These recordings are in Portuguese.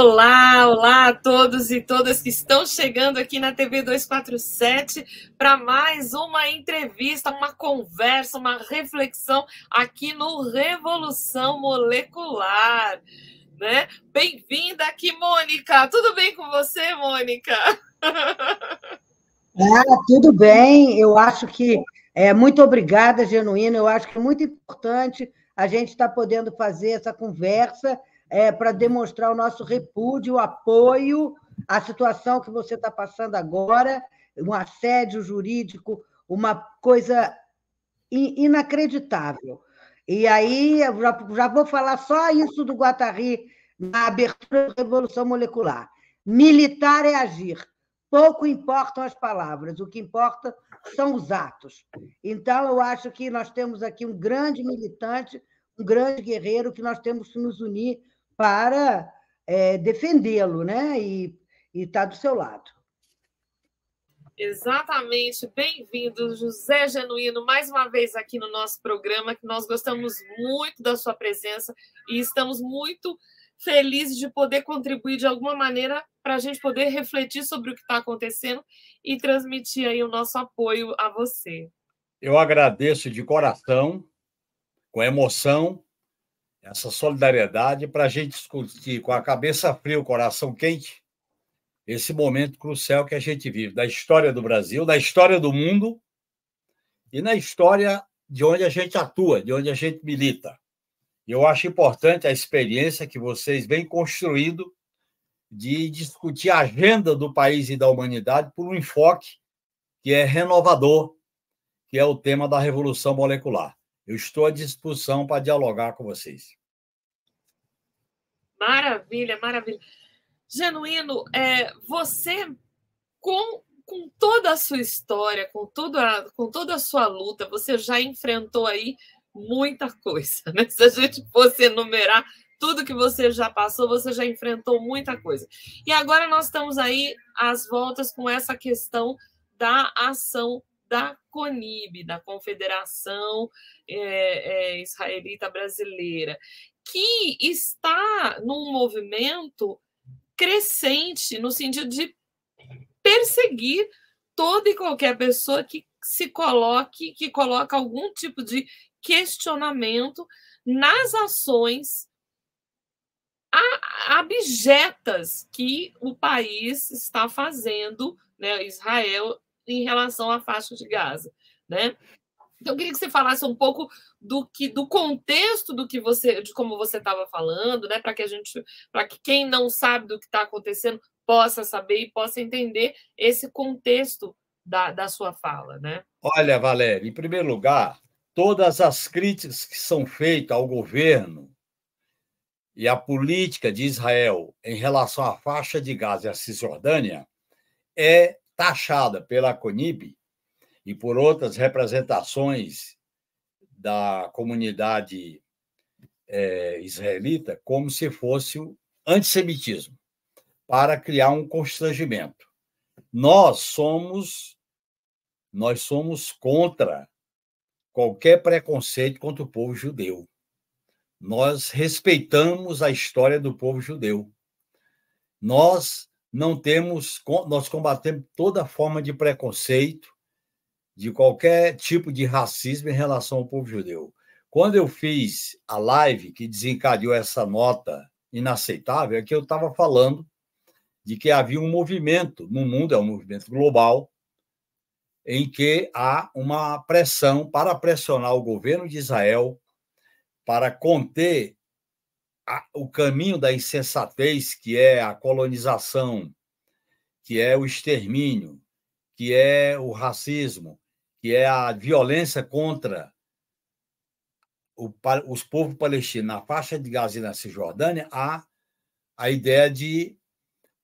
Olá, olá a todos e todas que estão chegando aqui na TV 247 para mais uma entrevista, uma conversa, uma reflexão aqui no Revolução Molecular. Né? Bem-vinda aqui, Mônica. Tudo bem com você, Mônica? Ah, tudo bem. Eu acho que é muito obrigada, genuína. Eu acho que é muito importante a gente estar tá podendo fazer essa conversa é, para demonstrar o nosso repúdio, o apoio à situação que você está passando agora, um assédio jurídico, uma coisa inacreditável. E aí, já, já vou falar só isso do Guatari na abertura da Revolução Molecular. Militar é agir. Pouco importam as palavras, o que importa são os atos. Então, eu acho que nós temos aqui um grande militante, um grande guerreiro, que nós temos que nos unir para é, defendê-lo, né? E está do seu lado. Exatamente, bem-vindo, José Genuíno, mais uma vez aqui no nosso programa, que nós gostamos muito da sua presença e estamos muito felizes de poder contribuir de alguma maneira para a gente poder refletir sobre o que está acontecendo e transmitir aí o nosso apoio a você. Eu agradeço de coração, com emoção, essa solidariedade para a gente discutir com a cabeça fria, o coração quente, esse momento crucial que a gente vive da história do Brasil, da história do mundo e na história de onde a gente atua, de onde a gente milita. Eu acho importante a experiência que vocês vêm construindo de discutir a agenda do país e da humanidade por um enfoque que é renovador, que é o tema da revolução molecular. Eu estou à disposição para dialogar com vocês. Maravilha, maravilha. Genuíno, é, você, com, com toda a sua história, com, tudo a, com toda a sua luta, você já enfrentou aí muita coisa. Né? Se a gente fosse enumerar tudo que você já passou, você já enfrentou muita coisa. E agora nós estamos aí às voltas com essa questão da ação da CONIB, da Confederação é, é, Israelita Brasileira, que está num movimento crescente no sentido de perseguir toda e qualquer pessoa que se coloque, que coloca algum tipo de questionamento nas ações abjetas que o país está fazendo, né, Israel em relação à faixa de Gaza, né? Então, eu queria que você falasse um pouco do que do contexto do que você, de como você estava falando, né? Para que a gente, para que quem não sabe do que está acontecendo possa saber e possa entender esse contexto da, da sua fala, né? Olha, Valéria, em primeiro lugar, todas as críticas que são feitas ao governo e à política de Israel em relação à faixa de Gaza e à Cisjordânia é taxada pela CONIB e por outras representações da comunidade é, israelita como se fosse o antissemitismo, para criar um constrangimento. Nós somos nós somos contra qualquer preconceito contra o povo judeu. Nós respeitamos a história do povo judeu. Nós não temos, nós combatemos toda forma de preconceito, de qualquer tipo de racismo em relação ao povo judeu. Quando eu fiz a live que desencadeou essa nota inaceitável, é que eu estava falando de que havia um movimento no mundo, é um movimento global, em que há uma pressão para pressionar o governo de Israel para conter a, o caminho da insensatez, que é a colonização, que é o extermínio, que é o racismo, que é a violência contra o, os povos palestinos na faixa de Gaza e na Cisjordânia, há a ideia de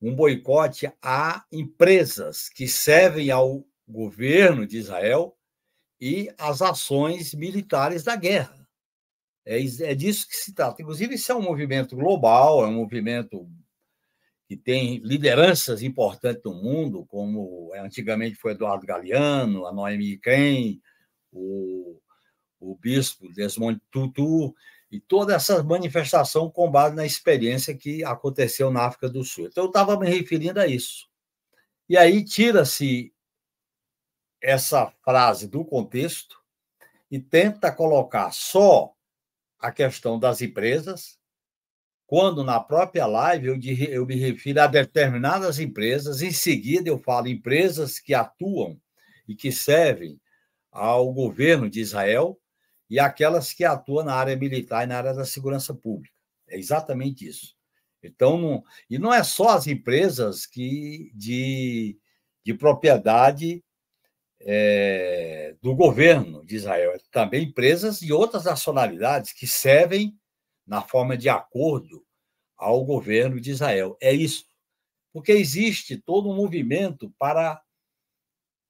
um boicote a empresas que servem ao governo de Israel e às ações militares da guerra. É, é disso que se trata. Inclusive, isso é um movimento global, é um movimento que tem lideranças importantes no mundo, como é, antigamente foi Eduardo Galeano, a Noemi Ken, o, o bispo Desmond Tutu, e toda essa manifestação com base na experiência que aconteceu na África do Sul. Então, eu estava me referindo a isso. E aí tira-se essa frase do contexto e tenta colocar só a questão das empresas, quando na própria live eu, eu me refiro a determinadas empresas, em seguida eu falo empresas que atuam e que servem ao governo de Israel e aquelas que atuam na área militar e na área da segurança pública. É exatamente isso. Então, não, e não é só as empresas que de, de propriedade é, do governo de Israel, é também empresas e outras nacionalidades que servem na forma de acordo ao governo de Israel. É isso. Porque existe todo um movimento para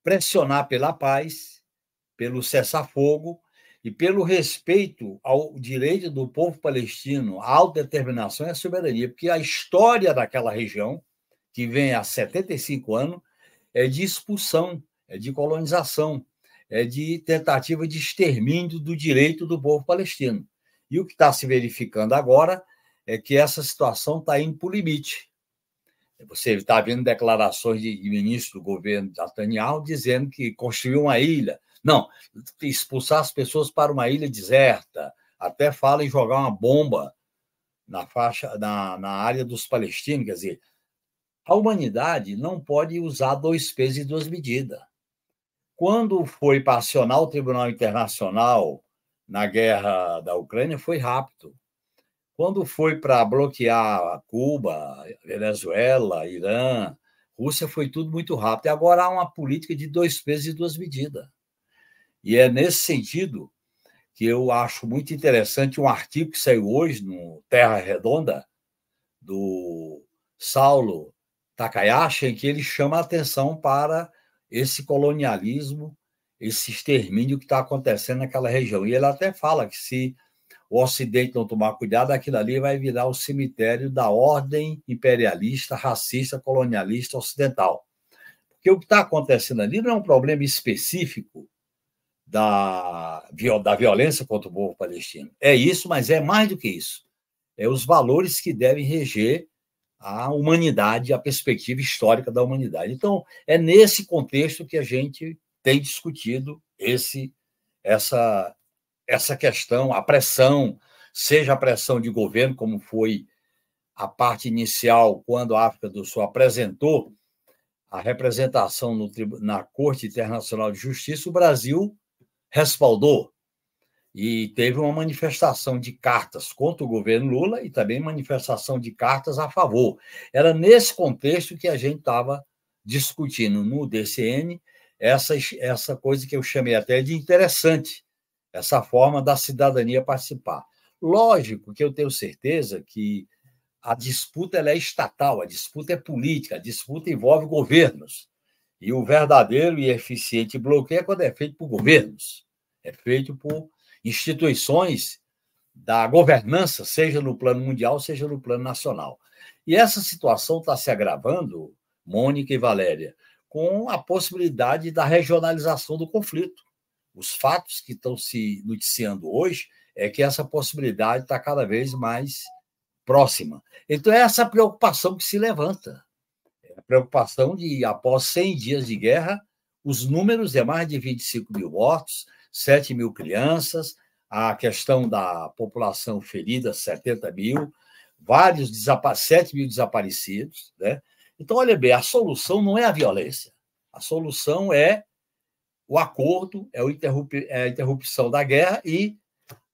pressionar pela paz, pelo cessar-fogo e pelo respeito ao direito do povo palestino à autodeterminação e à soberania, porque a história daquela região, que vem há 75 anos, é de expulsão é de colonização, é de tentativa de extermínio do direito do povo palestino. E o que está se verificando agora é que essa situação está indo para o limite. Você está vendo declarações de ministro do governo Netanyahu dizendo que construiu uma ilha. Não, expulsar as pessoas para uma ilha deserta. Até fala em jogar uma bomba na faixa, na, na área dos palestinos. Quer dizer, a humanidade não pode usar dois pesos e duas medidas quando foi para acionar o Tribunal Internacional na guerra da Ucrânia, foi rápido. Quando foi para bloquear Cuba, Venezuela, Irã, Rússia, foi tudo muito rápido. E agora há uma política de dois pesos e duas medidas. E é nesse sentido que eu acho muito interessante um artigo que saiu hoje no Terra Redonda, do Saulo Takayashi, em que ele chama a atenção para esse colonialismo, esse extermínio que está acontecendo naquela região. E ele até fala que se o Ocidente não tomar cuidado, aquilo ali vai virar o cemitério da ordem imperialista, racista, colonialista ocidental. Porque o que está acontecendo ali não é um problema específico da, da violência contra o povo palestino. É isso, mas é mais do que isso. É os valores que devem reger a humanidade, a perspectiva histórica da humanidade. Então, é nesse contexto que a gente tem discutido esse, essa, essa questão, a pressão, seja a pressão de governo, como foi a parte inicial, quando a África do Sul apresentou a representação no, na Corte Internacional de Justiça, o Brasil respaldou e teve uma manifestação de cartas contra o governo Lula e também manifestação de cartas a favor. Era nesse contexto que a gente estava discutindo no DCN essa, essa coisa que eu chamei até de interessante, essa forma da cidadania participar. Lógico que eu tenho certeza que a disputa é estatal, a disputa é política, a disputa envolve governos. E o verdadeiro e eficiente bloqueio é quando é feito por governos, é feito por instituições da governança, seja no plano mundial, seja no plano nacional. E essa situação está se agravando, Mônica e Valéria, com a possibilidade da regionalização do conflito. Os fatos que estão se noticiando hoje é que essa possibilidade está cada vez mais próxima. Então, é essa preocupação que se levanta. É a preocupação de, após 100 dias de guerra, os números é mais de 25 mil mortos, 7 mil crianças, a questão da população ferida, 70 mil, vários 7 mil desaparecidos. Né? Então, olha bem, a solução não é a violência. A solução é o acordo, é, é a interrupção da guerra e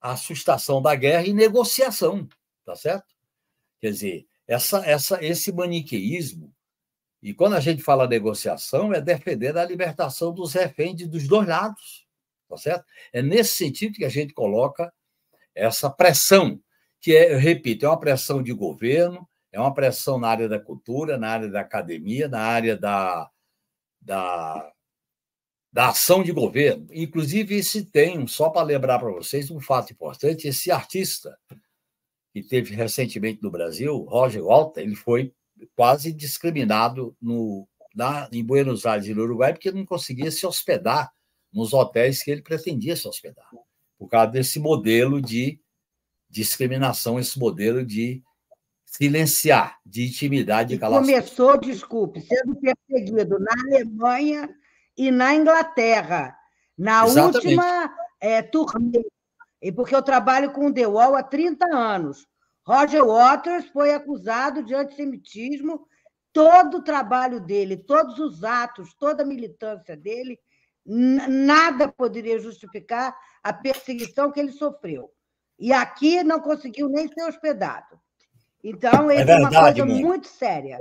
a sustação da guerra e negociação, tá certo? Quer dizer, essa, essa, esse maniqueísmo, e quando a gente fala negociação, é defender a libertação dos reféns dos dois lados tá certo? É nesse sentido que a gente coloca essa pressão, que é, eu repito, é uma pressão de governo, é uma pressão na área da cultura, na área da academia, na área da, da, da ação de governo. Inclusive, se tem, só para lembrar para vocês, um fato importante: esse artista que teve recentemente no Brasil, Roger Walter, ele foi quase discriminado no, na, em Buenos Aires e no Uruguai, porque não conseguia se hospedar nos hotéis que ele pretendia se hospedar, por causa desse modelo de discriminação, esse modelo de silenciar, de intimidade e calação. Começou, desculpe, sendo perseguido na Alemanha e na Inglaterra, na Exatamente. última é, turnê. E porque eu trabalho com o The Wall há 30 anos. Roger Waters foi acusado de antissemitismo. Todo o trabalho dele, todos os atos, toda a militância dele nada poderia justificar a perseguição que ele sofreu. E aqui não conseguiu nem ser hospedado. Então, é ele é, verdade, é uma coisa mãe. muito séria.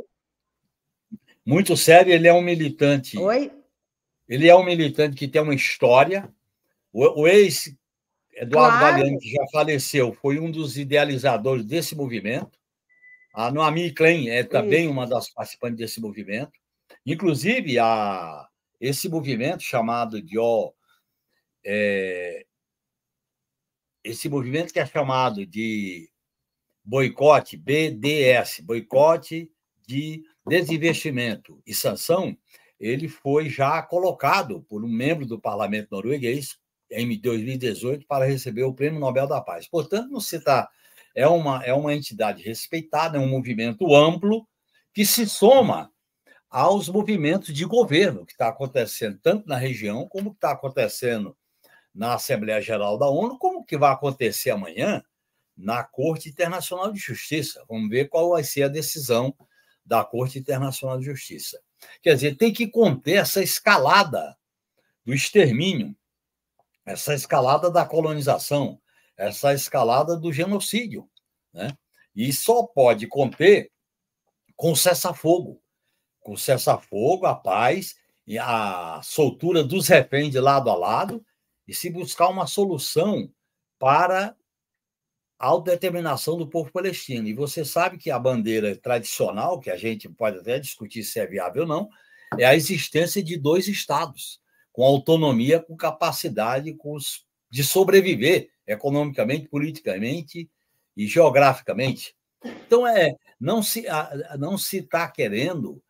Muito sério, ele é um militante. Oi? Ele é um militante que tem uma história. O, o ex Eduardo claro. Galeante já faleceu, foi um dos idealizadores desse movimento. A Noami Klein é também Isso. uma das participantes desse movimento. Inclusive, a esse movimento chamado de ó, é, esse movimento que é chamado de boicote BDS, boicote de desinvestimento e sanção, ele foi já colocado por um membro do parlamento norueguês em 2018 para receber o Prêmio Nobel da Paz. Portanto, não se está é uma é uma entidade respeitada, é um movimento amplo que se soma aos movimentos de governo que está acontecendo tanto na região como está acontecendo na Assembleia Geral da ONU, como que vai acontecer amanhã na Corte Internacional de Justiça. Vamos ver qual vai ser a decisão da Corte Internacional de Justiça. Quer dizer, tem que conter essa escalada do extermínio, essa escalada da colonização, essa escalada do genocídio, né? E só pode conter com cessar-fogo com cessar-fogo, a paz, e a soltura dos reféns de lado a lado, e se buscar uma solução para a autodeterminação do povo palestino. E você sabe que a bandeira tradicional, que a gente pode até discutir se é viável ou não, é a existência de dois estados, com autonomia, com capacidade com os, de sobreviver economicamente, politicamente e geograficamente. Então, é não se não se está querendo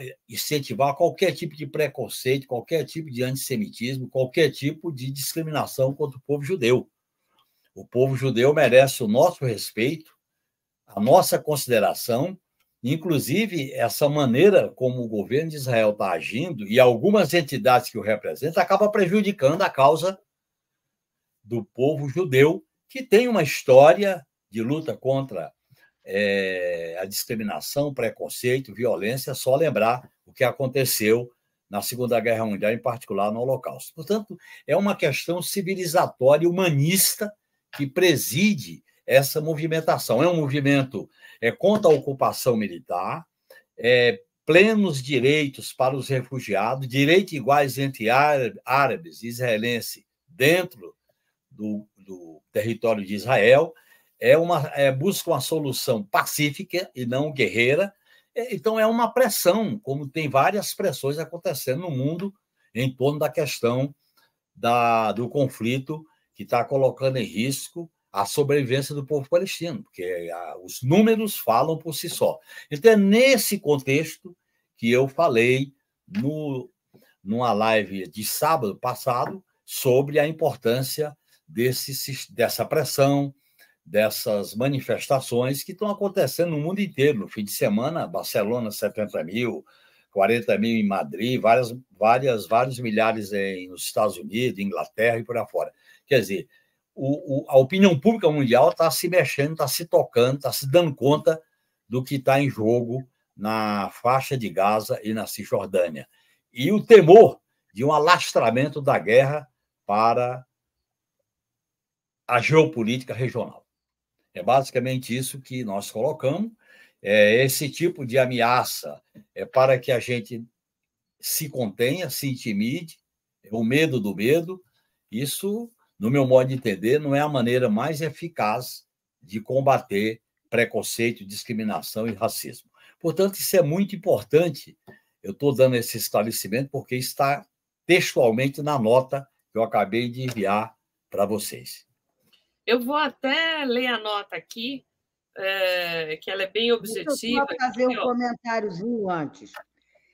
eh, incentivar qualquer tipo de preconceito, qualquer tipo de antissemitismo, qualquer tipo de discriminação contra o povo judeu. O povo judeu merece o nosso respeito, a nossa consideração, inclusive essa maneira como o governo de Israel está agindo e algumas entidades que o representam acaba prejudicando a causa do povo judeu que tem uma história de luta contra é, a discriminação, preconceito, violência, é só lembrar o que aconteceu na Segunda Guerra Mundial, em particular no Holocausto. Portanto, é uma questão civilizatória humanista que preside essa movimentação. É um movimento é, contra a ocupação militar, é, plenos direitos para os refugiados, direitos iguais entre árabes e israelenses dentro do, do território de Israel, é uma, é, busca uma solução pacífica e não guerreira. É, então, é uma pressão, como tem várias pressões acontecendo no mundo em torno da questão da, do conflito que está colocando em risco a sobrevivência do povo palestino, porque a, os números falam por si só. Então, é nesse contexto que eu falei no, numa live de sábado passado sobre a importância desse, dessa pressão, dessas manifestações que estão acontecendo no mundo inteiro. No fim de semana, Barcelona, 70 mil, 40 mil em Madrid, várias, várias, vários milhares em, nos Estados Unidos, Inglaterra e por aí fora. Quer dizer, o, o, a opinião pública mundial está se mexendo, está se tocando, está se dando conta do que está em jogo na faixa de Gaza e na Cisjordânia. E o temor de um alastramento da guerra para a geopolítica regional. É basicamente isso que nós colocamos. É esse tipo de ameaça é para que a gente se contenha, se intimide, o medo do medo. Isso, no meu modo de entender, não é a maneira mais eficaz de combater preconceito, discriminação e racismo. Portanto, isso é muito importante. Eu estou dando esse esclarecimento porque está textualmente na nota que eu acabei de enviar para vocês. Eu vou até ler a nota aqui, é, que ela é bem objetiva. Deixa eu fazer aqui, um ó. comentáriozinho antes.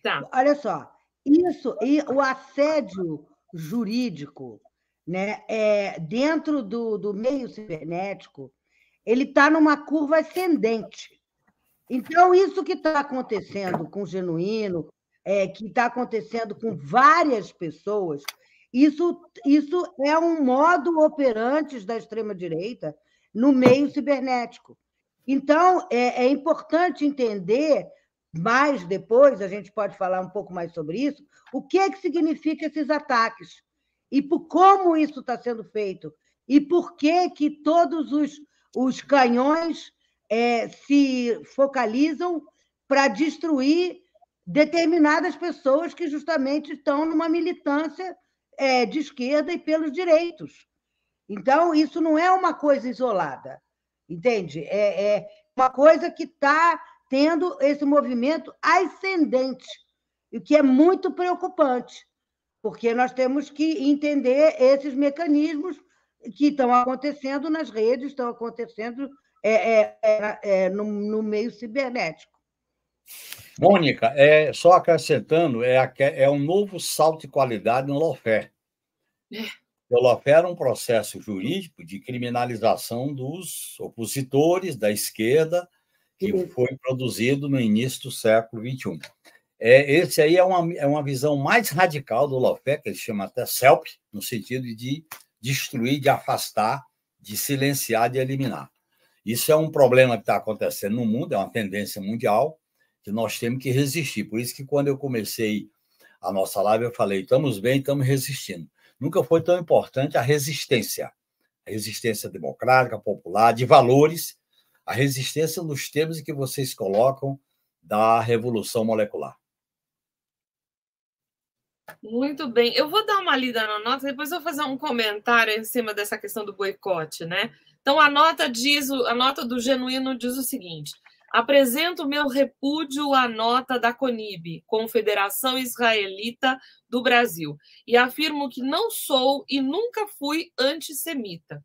Tá. Olha só, isso e o assédio jurídico, né, é, dentro do, do meio cibernético, ele está numa curva ascendente. Então, isso que está acontecendo com o Genuíno, é, que está acontecendo com várias pessoas, isso, isso é um modo operante da extrema-direita no meio cibernético. Então, é, é importante entender mais depois, a gente pode falar um pouco mais sobre isso, o que é que significa esses ataques e por como isso está sendo feito e por que que todos os, os canhões é, se focalizam para destruir determinadas pessoas que justamente estão numa militância é, de esquerda e pelos direitos. Então, isso não é uma coisa isolada, entende? É, é uma coisa que está tendo esse movimento ascendente, o que é muito preocupante, porque nós temos que entender esses mecanismos que estão acontecendo nas redes, estão acontecendo é, é, é, é no, no meio cibernético. Mônica, é, só acrescentando, é, é um novo salto de qualidade no Lofé. É. O Lofé era um processo jurídico de criminalização dos opositores da esquerda, que uhum. foi produzido no início do século XXI. É, esse aí é uma, é uma visão mais radical do Lofé, que ele chama até CELP, no sentido de destruir, de afastar, de silenciar, de eliminar. Isso é um problema que está acontecendo no mundo, é uma tendência mundial, que nós temos que resistir. Por isso que quando eu comecei a nossa live, eu falei, estamos bem, estamos resistindo. Nunca foi tão importante a resistência. A resistência democrática, popular, de valores, a resistência nos termos que vocês colocam da revolução molecular. Muito bem. Eu vou dar uma lida na nota, depois eu vou fazer um comentário em cima dessa questão do boicote, né? Então a nota diz, a nota do genuíno diz o seguinte: apresento meu repúdio à nota da CONIB, Confederação Israelita do Brasil, e afirmo que não sou e nunca fui antissemita.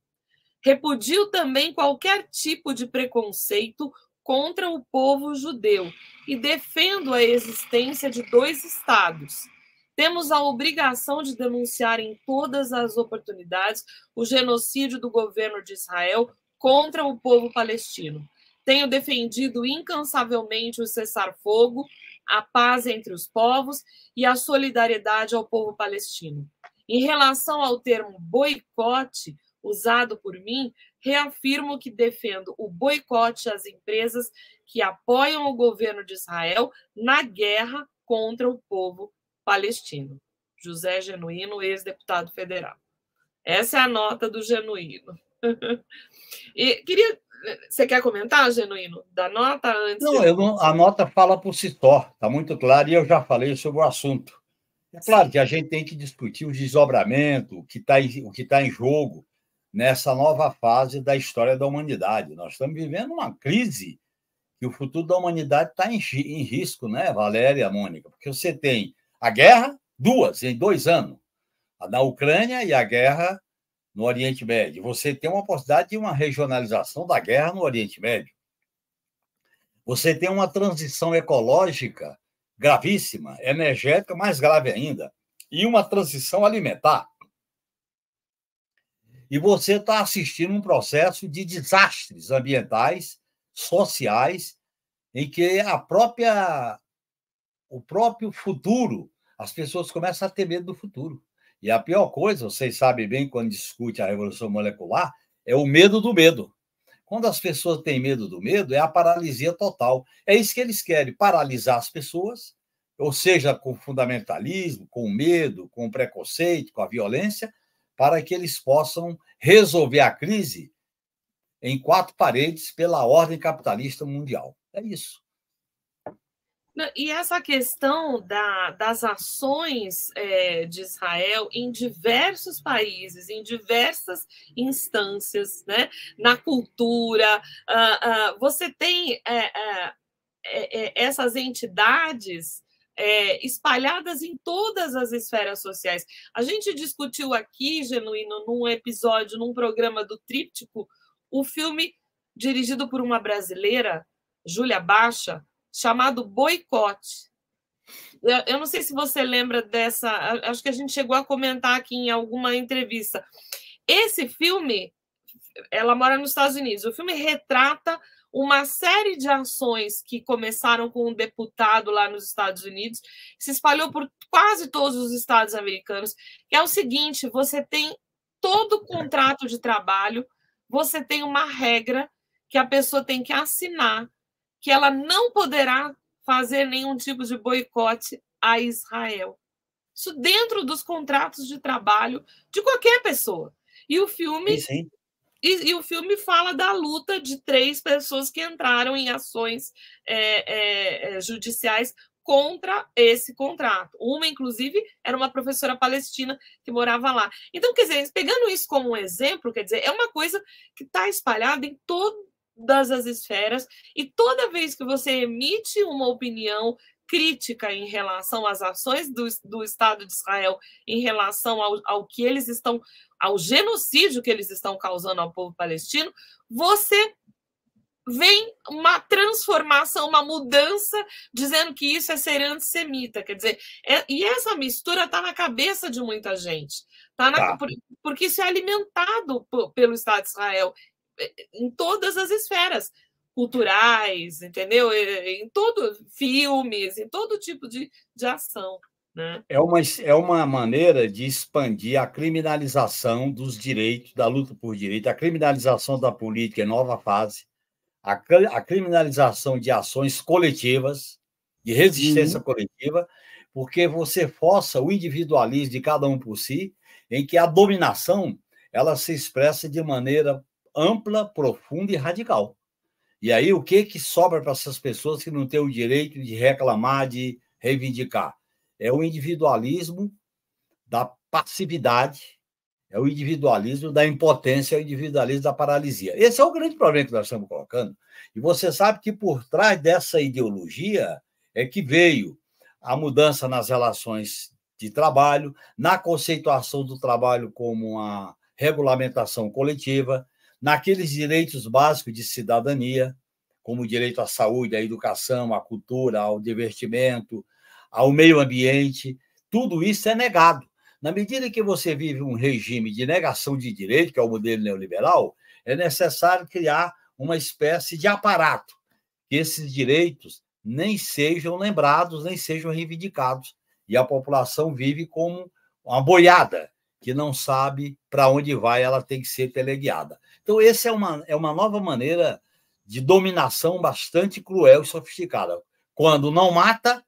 Repudio também qualquer tipo de preconceito contra o povo judeu e defendo a existência de dois estados. Temos a obrigação de denunciar em todas as oportunidades o genocídio do governo de Israel contra o povo palestino tenho defendido incansavelmente o cessar-fogo, a paz entre os povos e a solidariedade ao povo palestino. Em relação ao termo boicote, usado por mim, reafirmo que defendo o boicote às empresas que apoiam o governo de Israel na guerra contra o povo palestino. José Genuíno, ex-deputado federal. Essa é a nota do Genuíno. e queria você quer comentar, Genuíno, da nota antes? Não, eu não, a nota fala por si só, está muito claro, e eu já falei sobre o assunto. É claro Sim. que a gente tem que discutir o desdobramento, o que está em, tá em jogo nessa nova fase da história da humanidade. Nós estamos vivendo uma crise e o futuro da humanidade está em, em risco, né, Valéria, Mônica? Porque você tem a guerra, duas, em dois anos, a da Ucrânia e a guerra no Oriente Médio. Você tem uma possibilidade de uma regionalização da guerra no Oriente Médio. Você tem uma transição ecológica gravíssima, energética mais grave ainda, e uma transição alimentar. E você está assistindo um processo de desastres ambientais, sociais, em que a própria o próprio futuro, as pessoas começam a ter medo do futuro. E a pior coisa, vocês sabem bem quando discute a revolução molecular, é o medo do medo. Quando as pessoas têm medo do medo, é a paralisia total. É isso que eles querem, paralisar as pessoas, ou seja, com fundamentalismo, com medo, com preconceito, com a violência, para que eles possam resolver a crise em quatro paredes pela ordem capitalista mundial. É isso. E essa questão da, das ações é, de Israel em diversos países, em diversas instâncias, né? na cultura, uh, uh, você tem é, é, é, essas entidades é, espalhadas em todas as esferas sociais. A gente discutiu aqui, genuíno, num episódio, num programa do Tríptico, o filme dirigido por uma brasileira, Júlia Baixa, chamado boicote. Eu não sei se você lembra dessa, acho que a gente chegou a comentar aqui em alguma entrevista. Esse filme, ela mora nos Estados Unidos, o filme retrata uma série de ações que começaram com um deputado lá nos Estados Unidos, se espalhou por quase todos os estados americanos, que é o seguinte: você tem todo contrato de trabalho, você tem uma regra que a pessoa tem que assinar que ela não poderá fazer nenhum tipo de boicote a Israel. Isso dentro dos contratos de trabalho de qualquer pessoa. E o filme Isso, e, e, o filme fala da luta de três pessoas que entraram em ações é, é, é, judiciais contra esse contrato. Uma, inclusive, era uma professora palestina que morava lá. Então, quer dizer, pegando isso como um exemplo, quer dizer, é uma coisa que está espalhada em todo todas as esferas, e toda vez que você emite uma opinião crítica em relação às ações do, do Estado de Israel, em relação ao, ao que eles estão, ao genocídio que eles estão causando ao povo palestino, você vem uma transformação, uma mudança, dizendo que isso é ser antissemita. Quer dizer, é, e essa mistura está na cabeça de muita gente. Tá na, tá. Por, porque isso é alimentado pelo Estado de Israel em todas as esferas culturais, entendeu? É, é, em todo filmes, em todo tipo de, de ação. Né? É, uma, é uma maneira de expandir a criminalização dos direitos, da luta por direito, a criminalização da política em nova fase, a, a criminalização de ações coletivas, de resistência uhum. coletiva, porque você força o individualismo de cada um por si, em que a dominação ela se expressa de maneira ampla, profunda e radical. E aí o que que sobra para essas pessoas que não têm o direito de reclamar, de reivindicar? É o individualismo da passividade, é o individualismo da impotência, é o individualismo da paralisia. Esse é o grande problema que nós estamos colocando. E você sabe que por trás dessa ideologia é que veio a mudança nas relações de trabalho, na conceituação do trabalho como uma regulamentação coletiva, naqueles direitos básicos de cidadania, como o direito à saúde, à educação, à cultura, ao divertimento, ao meio ambiente, tudo isso é negado. Na medida que você vive um regime de negação de direito, que é o modelo neoliberal, é necessário criar uma espécie de aparato que esses direitos nem sejam lembrados, nem sejam reivindicados. E a população vive como uma boiada que não sabe para onde vai, ela tem que ser teleguiada. Então, essa é uma, é uma nova maneira de dominação bastante cruel e sofisticada. Quando não mata,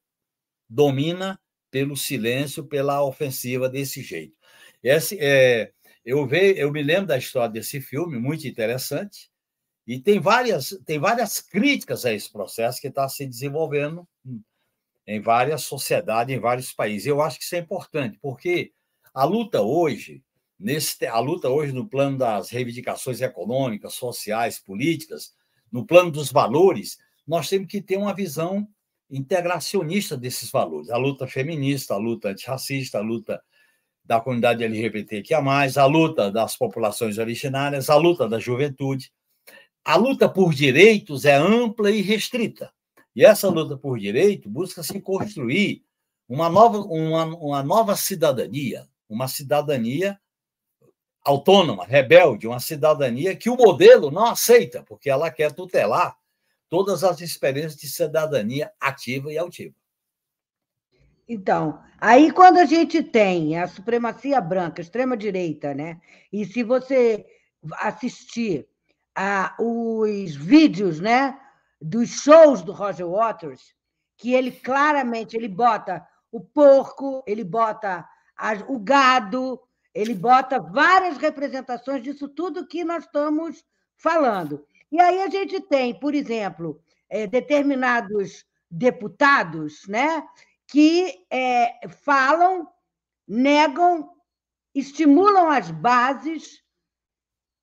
domina pelo silêncio, pela ofensiva desse jeito. Esse, é, eu, ve, eu me lembro da história desse filme, muito interessante, e tem várias, tem várias críticas a esse processo que está se desenvolvendo em várias sociedades, em vários países. Eu acho que isso é importante, porque a luta hoje Nesse, a luta hoje no plano das reivindicações econômicas, sociais, políticas, no plano dos valores, nós temos que ter uma visão integracionista desses valores. A luta feminista, a luta antirracista, a luta da comunidade LGBTQIA, a luta das populações originárias, a luta da juventude. A luta por direitos é ampla e restrita. E essa luta por direito busca se construir uma nova, uma, uma nova cidadania, uma cidadania autônoma, rebelde, uma cidadania que o modelo não aceita, porque ela quer tutelar todas as experiências de cidadania ativa e altiva. Então, aí quando a gente tem a supremacia branca, extrema-direita, né? E se você assistir a os vídeos, né, dos shows do Roger Waters, que ele claramente ele bota o porco, ele bota a, o gado, ele bota várias representações disso tudo que nós estamos falando. E aí a gente tem, por exemplo, é, determinados deputados né, que é, falam, negam, estimulam as bases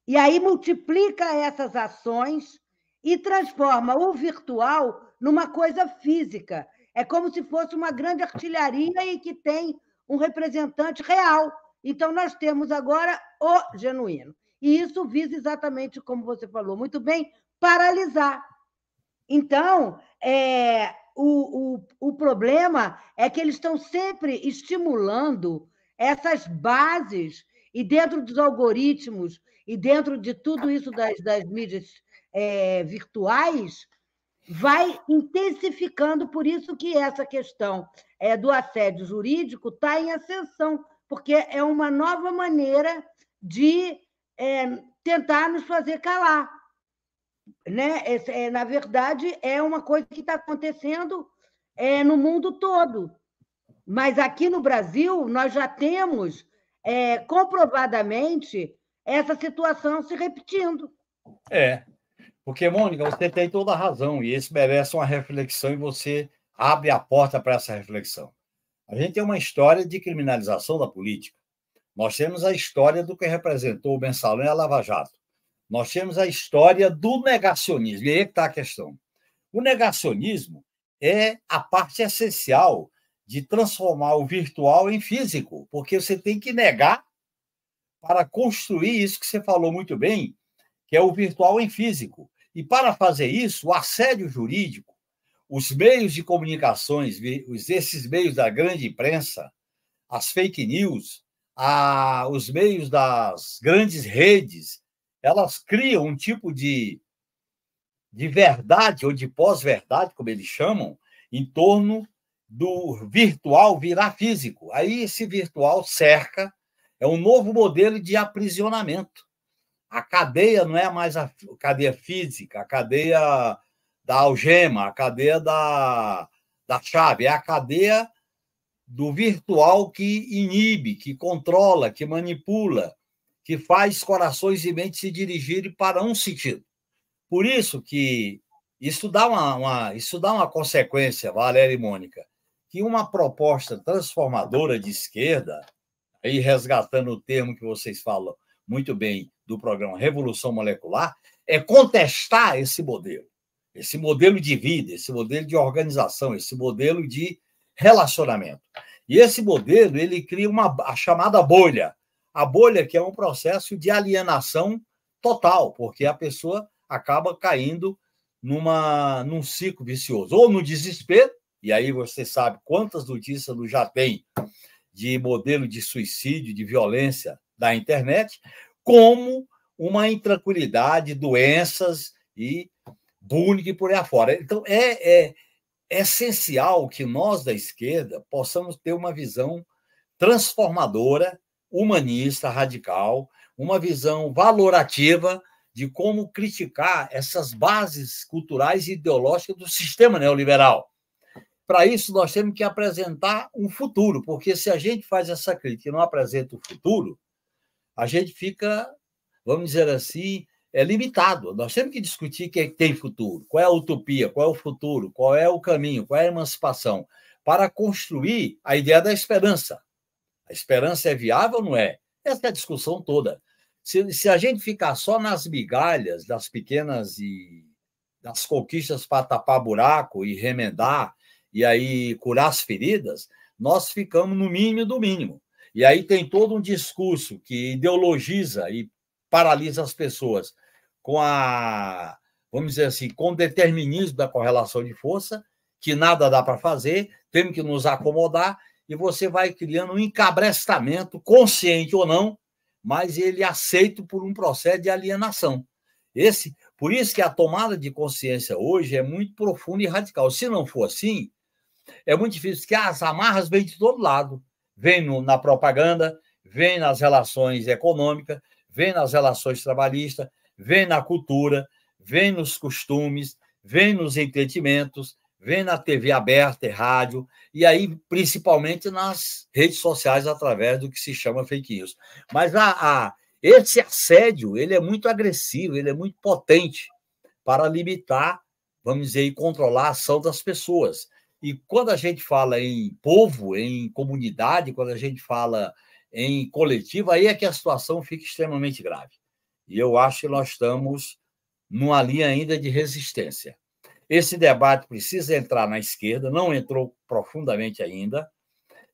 e aí multiplica essas ações e transforma o virtual numa coisa física. É como se fosse uma grande artilharia e que tem um representante real então, nós temos agora o genuíno. E isso visa exatamente como você falou muito bem, paralisar. Então, é, o, o, o problema é que eles estão sempre estimulando essas bases, e dentro dos algoritmos, e dentro de tudo isso das, das mídias é, virtuais, vai intensificando, por isso que essa questão é, do assédio jurídico está em ascensão, porque é uma nova maneira de é, tentar nos fazer calar. Né? É, é, na verdade, é uma coisa que está acontecendo é, no mundo todo. Mas aqui no Brasil, nós já temos é, comprovadamente essa situação se repetindo. É, porque, Mônica, você tem toda a razão, e isso merece uma reflexão, e você abre a porta para essa reflexão. A gente tem uma história de criminalização da política. Nós temos a história do que representou o mensalão e a Lava Jato. Nós temos a história do negacionismo. E aí está a questão. O negacionismo é a parte essencial de transformar o virtual em físico, porque você tem que negar para construir isso que você falou muito bem, que é o virtual em físico. E para fazer isso, o assédio jurídico os meios de comunicações, esses meios da grande imprensa, as fake news, a, os meios das grandes redes, elas criam um tipo de, de verdade ou de pós-verdade, como eles chamam, em torno do virtual virar físico. Aí esse virtual cerca, é um novo modelo de aprisionamento. A cadeia não é mais a cadeia física, a cadeia da algema, a cadeia da, da chave, é a cadeia do virtual que inibe, que controla, que manipula, que faz corações e mentes se dirigirem para um sentido. Por isso que isso dá uma, uma isso dá uma consequência, Valéria e Mônica, que uma proposta transformadora de esquerda, aí resgatando o termo que vocês falam muito bem do programa Revolução Molecular, é contestar esse modelo esse modelo de vida, esse modelo de organização, esse modelo de relacionamento. E esse modelo, ele cria uma a chamada bolha. A bolha que é um processo de alienação total, porque a pessoa acaba caindo numa num ciclo vicioso, ou no desespero, e aí você sabe quantas notícias do já tem de modelo de suicídio, de violência da internet, como uma intranquilidade, doenças e bullying e por aí afora. Então, é, é, é essencial que nós da esquerda possamos ter uma visão transformadora, humanista, radical, uma visão valorativa de como criticar essas bases culturais e ideológicas do sistema neoliberal. Para isso, nós temos que apresentar um futuro, porque se a gente faz essa crítica e não apresenta o futuro, a gente fica, vamos dizer assim, é limitado. Nós temos que discutir é que tem futuro, qual é a utopia, qual é o futuro, qual é o caminho, qual é a emancipação, para construir a ideia da esperança. A esperança é viável ou não é? Essa é a discussão toda. Se, se a gente ficar só nas migalhas das pequenas e das conquistas para tapar buraco e remendar e aí curar as feridas, nós ficamos no mínimo do mínimo. E aí tem todo um discurso que ideologiza e paralisa as pessoas com a, vamos dizer assim, com o determinismo da correlação de força, que nada dá para fazer, temos que nos acomodar, e você vai criando um encabrestamento, consciente ou não, mas ele é aceito por um processo de alienação. Esse, por isso que a tomada de consciência hoje é muito profunda e radical. Se não for assim, é muito difícil, porque as amarras vêm de todo lado. Vem no, na propaganda, vem nas relações econômicas, vem nas relações trabalhistas, vem na cultura, vem nos costumes, vem nos entretenimentos, vem na TV aberta e rádio, e aí principalmente nas redes sociais através do que se chama fake news. Mas a, a, esse assédio ele é muito agressivo, ele é muito potente para limitar, vamos dizer, e controlar a ação das pessoas. E quando a gente fala em povo, em comunidade, quando a gente fala em coletivo, aí é que a situação fica extremamente grave. E eu acho que nós estamos numa linha ainda de resistência. Esse debate precisa entrar na esquerda, não entrou profundamente ainda.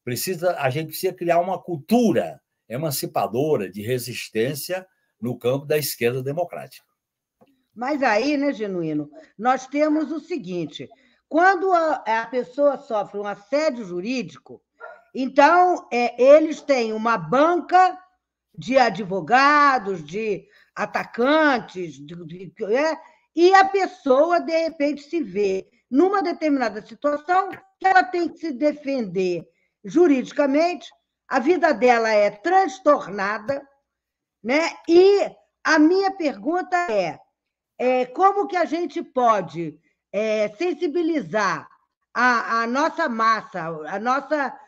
Precisa, a gente precisa criar uma cultura emancipadora de resistência no campo da esquerda democrática. Mas aí, né, Genuíno, nós temos o seguinte: quando a, a pessoa sofre um assédio jurídico, então é, eles têm uma banca de advogados, de atacantes, é, e a pessoa, de repente, se vê numa determinada situação que ela tem que se defender juridicamente, a vida dela é transtornada, né? E a minha pergunta é, é como que a gente pode é, sensibilizar a, a, nossa massa, a nossa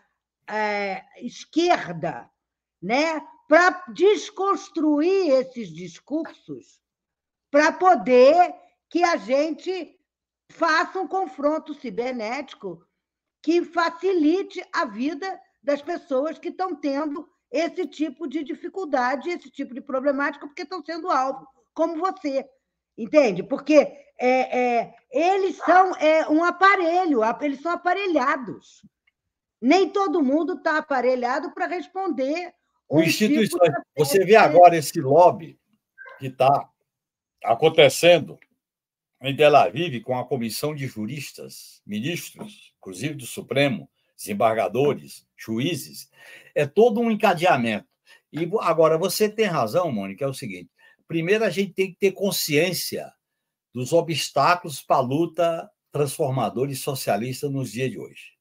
é, esquerda, né? para desconstruir esses discursos, para poder que a gente faça um confronto cibernético que facilite a vida das pessoas que estão tendo esse tipo de dificuldade, esse tipo de problemática, porque estão sendo alvo, como você. Entende? Porque é, é, eles são é, um aparelho, eles são aparelhados. Nem todo mundo está aparelhado para responder o instituição, Tipo Você vê agora esse lobby que está acontecendo em Tel Aviv com a comissão de juristas, ministros, inclusive do Supremo, desembargadores, juízes, é todo um encadeamento. E agora você tem razão, Mônica, é o seguinte: primeiro a gente tem que ter consciência dos obstáculos para a luta transformadora e socialista nos dias de hoje.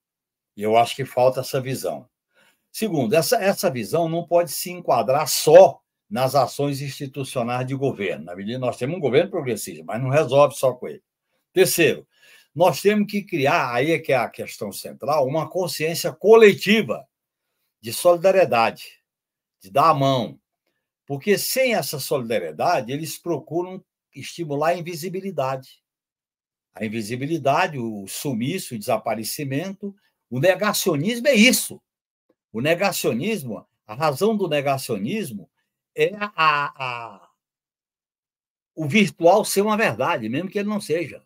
E eu acho que falta essa visão. Segundo, essa, essa visão não pode se enquadrar só nas ações institucionais de governo. Na medida nós temos um governo progressista, mas não resolve só com ele. Terceiro, nós temos que criar, aí é que é a questão central, uma consciência coletiva de solidariedade, de dar a mão. Porque sem essa solidariedade, eles procuram estimular a invisibilidade. A invisibilidade, o sumiço, o desaparecimento, o negacionismo é isso. O negacionismo, a razão do negacionismo é a, a, o virtual ser uma verdade, mesmo que ele não seja.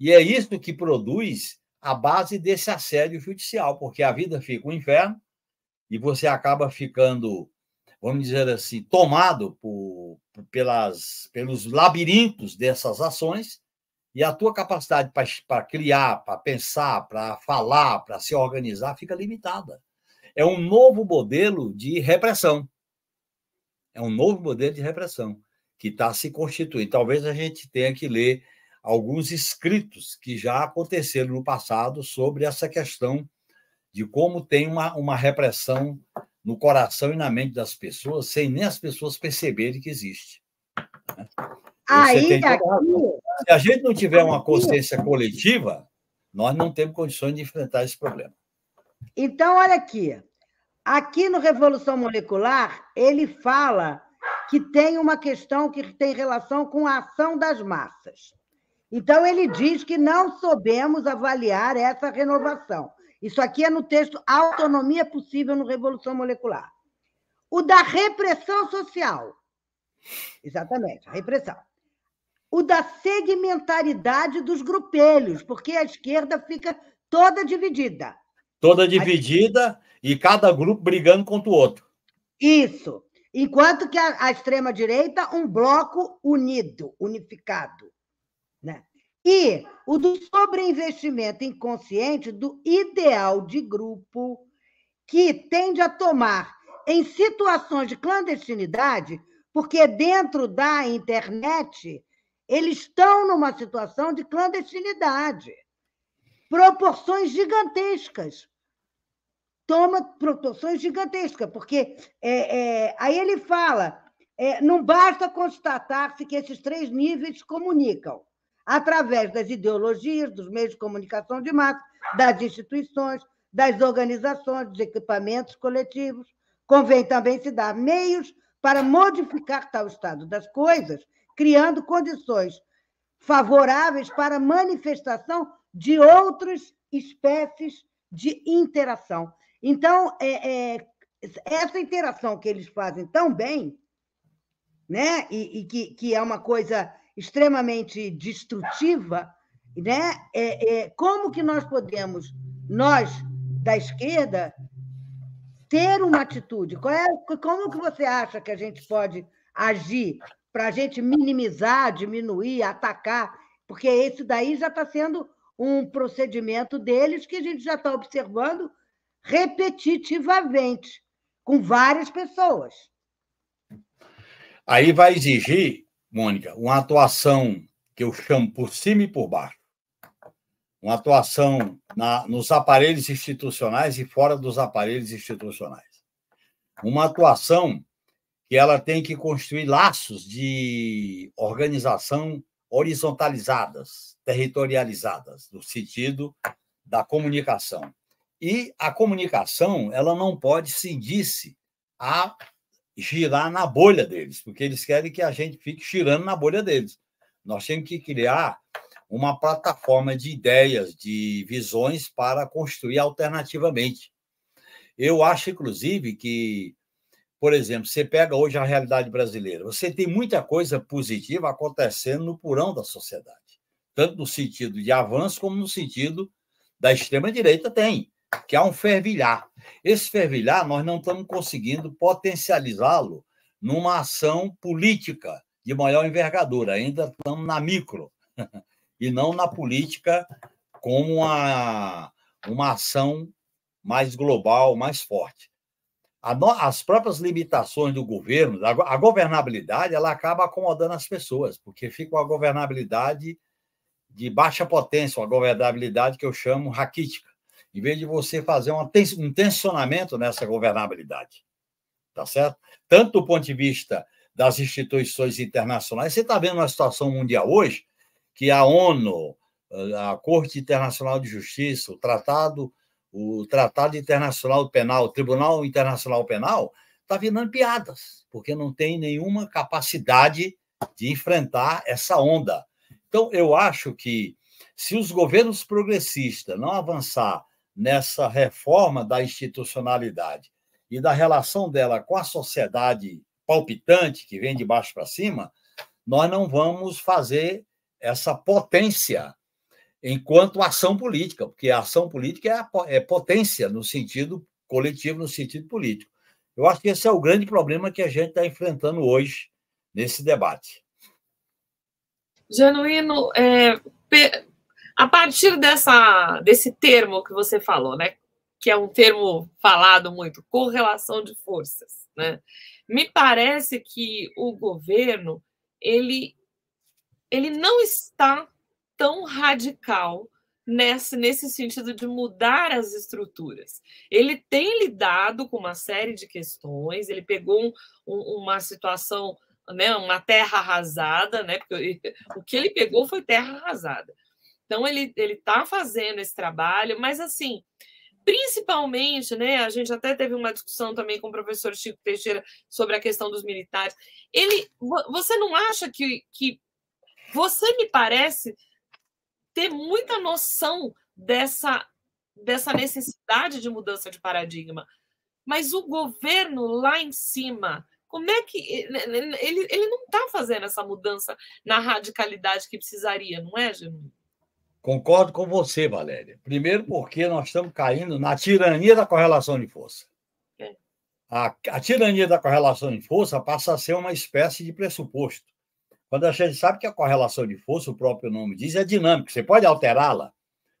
E é isso que produz a base desse assédio judicial, porque a vida fica um inferno e você acaba ficando, vamos dizer assim, tomado por, pelas, pelos labirintos dessas ações e a tua capacidade para criar, para pensar, para falar, para se organizar fica limitada é um novo modelo de repressão. É um novo modelo de repressão que está se constituindo. Talvez a gente tenha que ler alguns escritos que já aconteceram no passado sobre essa questão de como tem uma, uma repressão no coração e na mente das pessoas, sem nem as pessoas perceberem que existe. Né? Aí, Se a gente não tiver uma consciência coletiva, nós não temos condições de enfrentar esse problema. Então, olha aqui. Aqui no Revolução Molecular, ele fala que tem uma questão que tem relação com a ação das massas. Então, ele diz que não soubemos avaliar essa renovação. Isso aqui é no texto Autonomia Possível no Revolução Molecular. O da repressão social. Exatamente, a repressão. O da segmentaridade dos grupelhos, porque a esquerda fica toda dividida toda dividida a... e cada grupo brigando contra o outro. Isso. Enquanto que a, a extrema-direita, um bloco unido, unificado. Né? E o do sobreinvestimento inconsciente do ideal de grupo que tende a tomar em situações de clandestinidade, porque dentro da internet eles estão numa situação de clandestinidade proporções gigantescas toma proporções gigantescas, porque é, é, aí ele fala: é, não basta constatar-se que esses três níveis se comunicam através das ideologias, dos meios de comunicação de massa, das instituições, das organizações, dos equipamentos coletivos. Convém também se dar meios para modificar tal estado das coisas, criando condições favoráveis para a manifestação de outras espécies de interação. Então, é, é, essa interação que eles fazem tão bem, né? E, e que, que é uma coisa extremamente destrutiva, né? É, é, como que nós podemos, nós da esquerda, ter uma atitude? É, como que você acha que a gente pode agir para a gente minimizar, diminuir, atacar? Porque esse daí já está sendo um procedimento deles que a gente já está observando repetitivamente, com várias pessoas. Aí vai exigir, Mônica, uma atuação que eu chamo por cima e por baixo. Uma atuação na, nos aparelhos institucionais e fora dos aparelhos institucionais. Uma atuação que ela tem que construir laços de organização horizontalizadas, territorializadas, no sentido da comunicação. E a comunicação, ela não pode se se a girar na bolha deles, porque eles querem que a gente fique girando na bolha deles. Nós temos que criar uma plataforma de ideias, de visões para construir alternativamente. Eu acho, inclusive, que, por exemplo, você pega hoje a realidade brasileira, você tem muita coisa positiva acontecendo no porão da sociedade, tanto no sentido de avanço como no sentido da extrema-direita tem que há um fervilhar. Esse fervilhar nós não estamos conseguindo potencializá-lo numa ação política de maior envergadura, ainda estamos na micro, e não na política como uma, uma ação mais global, mais forte. No, as próprias limitações do governo, a, a governabilidade, ela acaba acomodando as pessoas, porque fica uma governabilidade de baixa potência, uma governabilidade que eu chamo raquítica em vez de você fazer um tensionamento nessa governabilidade. Tá certo? Tanto do ponto de vista das instituições internacionais, você está vendo uma situação mundial hoje que a ONU, a Corte Internacional de Justiça, o Tratado, o Tratado Internacional Penal, o Tribunal Internacional Penal, está virando piadas, porque não tem nenhuma capacidade de enfrentar essa onda. Então, eu acho que se os governos progressistas não avançar nessa reforma da institucionalidade e da relação dela com a sociedade palpitante, que vem de baixo para cima, nós não vamos fazer essa potência enquanto ação política, porque a ação política é, é, potência no sentido coletivo, no sentido político. Eu acho que esse é o grande problema que a gente está enfrentando hoje nesse debate. Genuíno, é, a partir dessa, desse termo que você falou, né? Que é um termo falado muito, correlação de forças, né? Me parece que o governo ele, ele não está tão radical nesse, nesse sentido de mudar as estruturas. Ele tem lidado com uma série de questões, ele pegou um, um, uma situação, né, uma terra arrasada, né, porque o que ele pegou foi terra arrasada. Então ele ele está fazendo esse trabalho, mas assim principalmente, né? A gente até teve uma discussão também com o professor Chico Teixeira sobre a questão dos militares. Ele, você não acha que, que você me parece ter muita noção dessa dessa necessidade de mudança de paradigma, mas o governo lá em cima, como é que né, né, ele, ele não está fazendo essa mudança na radicalidade que precisaria, não é, Genuíno? Concordo com você, Valéria. Primeiro, porque nós estamos caindo na tirania da correlação de força. É. A, a tirania da correlação de força passa a ser uma espécie de pressuposto. Quando a gente sabe que a correlação de força, o próprio nome diz, é dinâmica. Você pode alterá-la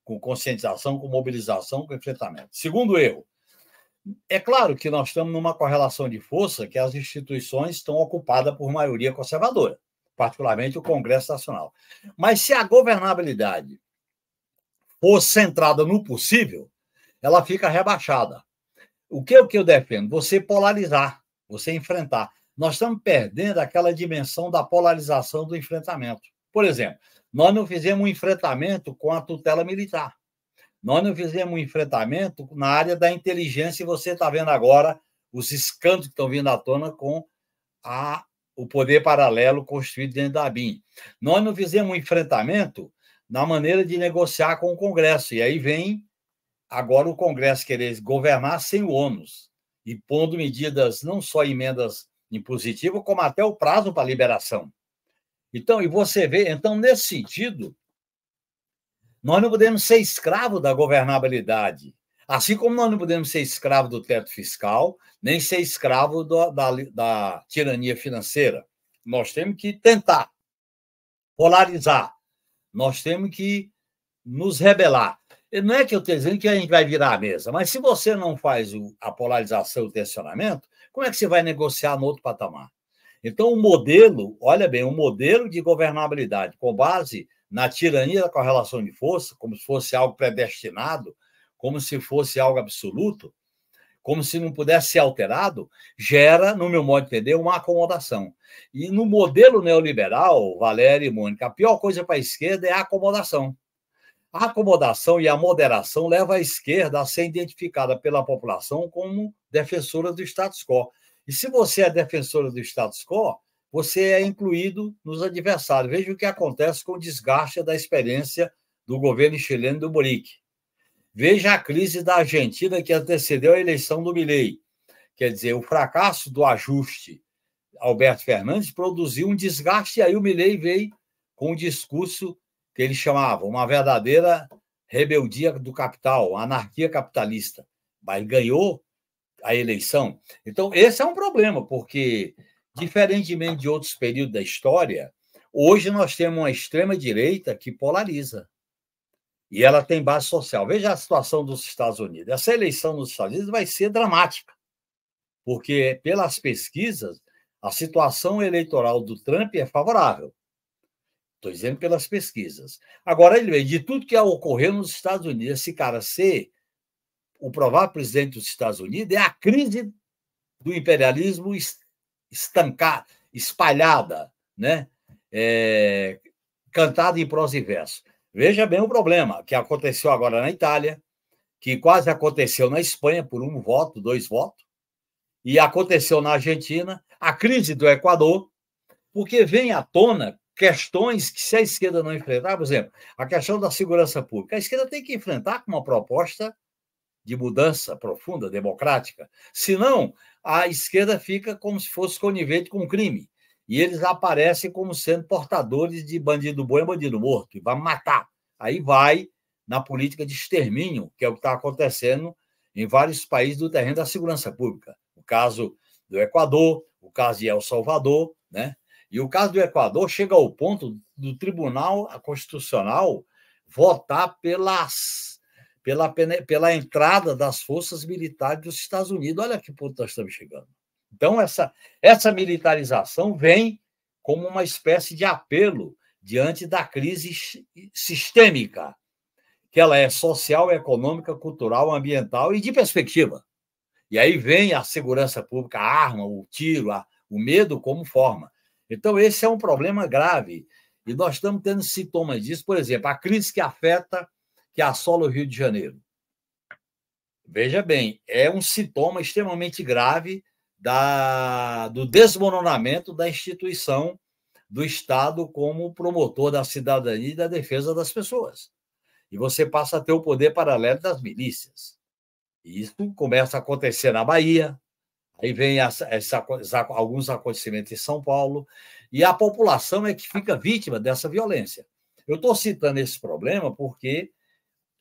com conscientização, com mobilização, com enfrentamento. Segundo erro, é claro que nós estamos numa correlação de força que as instituições estão ocupadas por maioria conservadora, particularmente o Congresso Nacional. Mas se a governabilidade ou centrada no possível, ela fica rebaixada. O que é o que eu defendo? Você polarizar, você enfrentar. Nós estamos perdendo aquela dimensão da polarização do enfrentamento. Por exemplo, nós não fizemos um enfrentamento com a tutela militar. Nós não fizemos um enfrentamento na área da inteligência, e você está vendo agora os escândalos que estão vindo à tona com a, o poder paralelo construído dentro da BIM. Nós não fizemos um enfrentamento na maneira de negociar com o Congresso. E aí vem agora o Congresso querer governar sem o ônus, pondo medidas, não só emendas impositivas, como até o prazo para liberação. Então, e você vê, então, nesse sentido, nós não podemos ser escravo da governabilidade. Assim como nós não podemos ser escravo do teto fiscal, nem ser escravo do, da, da tirania financeira. Nós temos que tentar polarizar nós temos que nos rebelar. Não é que eu estou dizendo que a gente vai virar a mesa, mas se você não faz a polarização, o tensionamento, como é que você vai negociar no outro patamar? Então, o modelo, olha bem, o modelo de governabilidade com base na tirania da correlação de força, como se fosse algo predestinado, como se fosse algo absoluto, como se não pudesse ser alterado, gera, no meu modo de entender, uma acomodação. E no modelo neoliberal, Valéria e Mônica, a pior coisa para a esquerda é a acomodação. A acomodação e a moderação leva a esquerda a ser identificada pela população como defensora do status quo. E se você é defensora do status quo, você é incluído nos adversários. Veja o que acontece com o desgaste da experiência do governo chileno do Boric. Veja a crise da Argentina que antecedeu a eleição do Milei. Quer dizer, o fracasso do ajuste Alberto Fernandes produziu um desgaste, e aí o Milei veio com um discurso que ele chamava uma verdadeira rebeldia do capital, anarquia capitalista. Mas ganhou a eleição. Então, esse é um problema, porque, diferentemente de outros períodos da história, hoje nós temos uma extrema-direita que polariza. E ela tem base social. Veja a situação dos Estados Unidos. Essa eleição nos Estados Unidos vai ser dramática, porque, pelas pesquisas, a situação eleitoral do Trump é favorável. Estou dizendo pelas pesquisas. Agora, ele vê, de tudo que ocorreu nos Estados Unidos, esse cara ser o provável presidente dos Estados Unidos é a crise do imperialismo estancar, espalhada, né? É, cantada em prosa e verso. Veja bem o problema que aconteceu agora na Itália, que quase aconteceu na Espanha por um voto, dois votos, e aconteceu na Argentina, a crise do Equador, porque vem à tona questões que se a esquerda não enfrentar, por exemplo, a questão da segurança pública. A esquerda tem que enfrentar com uma proposta de mudança profunda, democrática. Senão, a esquerda fica como se fosse conivente com o crime e eles aparecem como sendo portadores de bandido bom e bandido morto, e vai matar. Aí vai na política de extermínio, que é o que está acontecendo em vários países do terreno da segurança pública. O caso do Equador, o caso de El Salvador, né? E o caso do Equador chega ao ponto do Tribunal Constitucional votar pelas, pela, pela entrada das forças militares dos Estados Unidos. Olha que ponto nós estamos chegando. Então, essa, essa militarização vem como uma espécie de apelo diante da crise sistêmica, que ela é social, econômica, cultural, ambiental e de perspectiva. E aí vem a segurança pública, a arma, o tiro, a, o medo como forma. Então, esse é um problema grave. E nós estamos tendo sintomas disso. Por exemplo, a crise que afeta, que assola o Rio de Janeiro. Veja bem, é um sintoma extremamente grave da, do desmoronamento da instituição do Estado como promotor da cidadania e da defesa das pessoas. E você passa a ter o poder paralelo das milícias. E isso começa a acontecer na Bahia, aí vem essa, essa, alguns acontecimentos em São Paulo, e a população é que fica vítima dessa violência. Eu estou citando esse problema porque,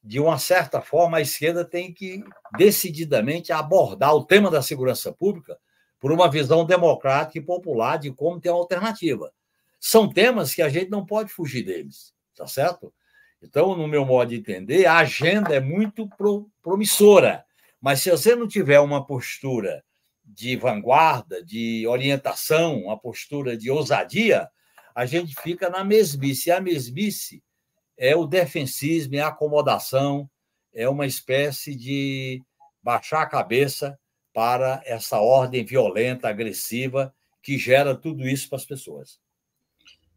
de uma certa forma, a esquerda tem que decididamente abordar o tema da segurança pública por uma visão democrática e popular de como ter alternativa. São temas que a gente não pode fugir deles, tá certo? Então, no meu modo de entender, a agenda é muito pro, promissora, mas se você não tiver uma postura de vanguarda, de orientação, uma postura de ousadia, a gente fica na mesmice. E a mesmice é o defensismo, é a acomodação, é uma espécie de baixar a cabeça para essa ordem violenta, agressiva, que gera tudo isso para as pessoas.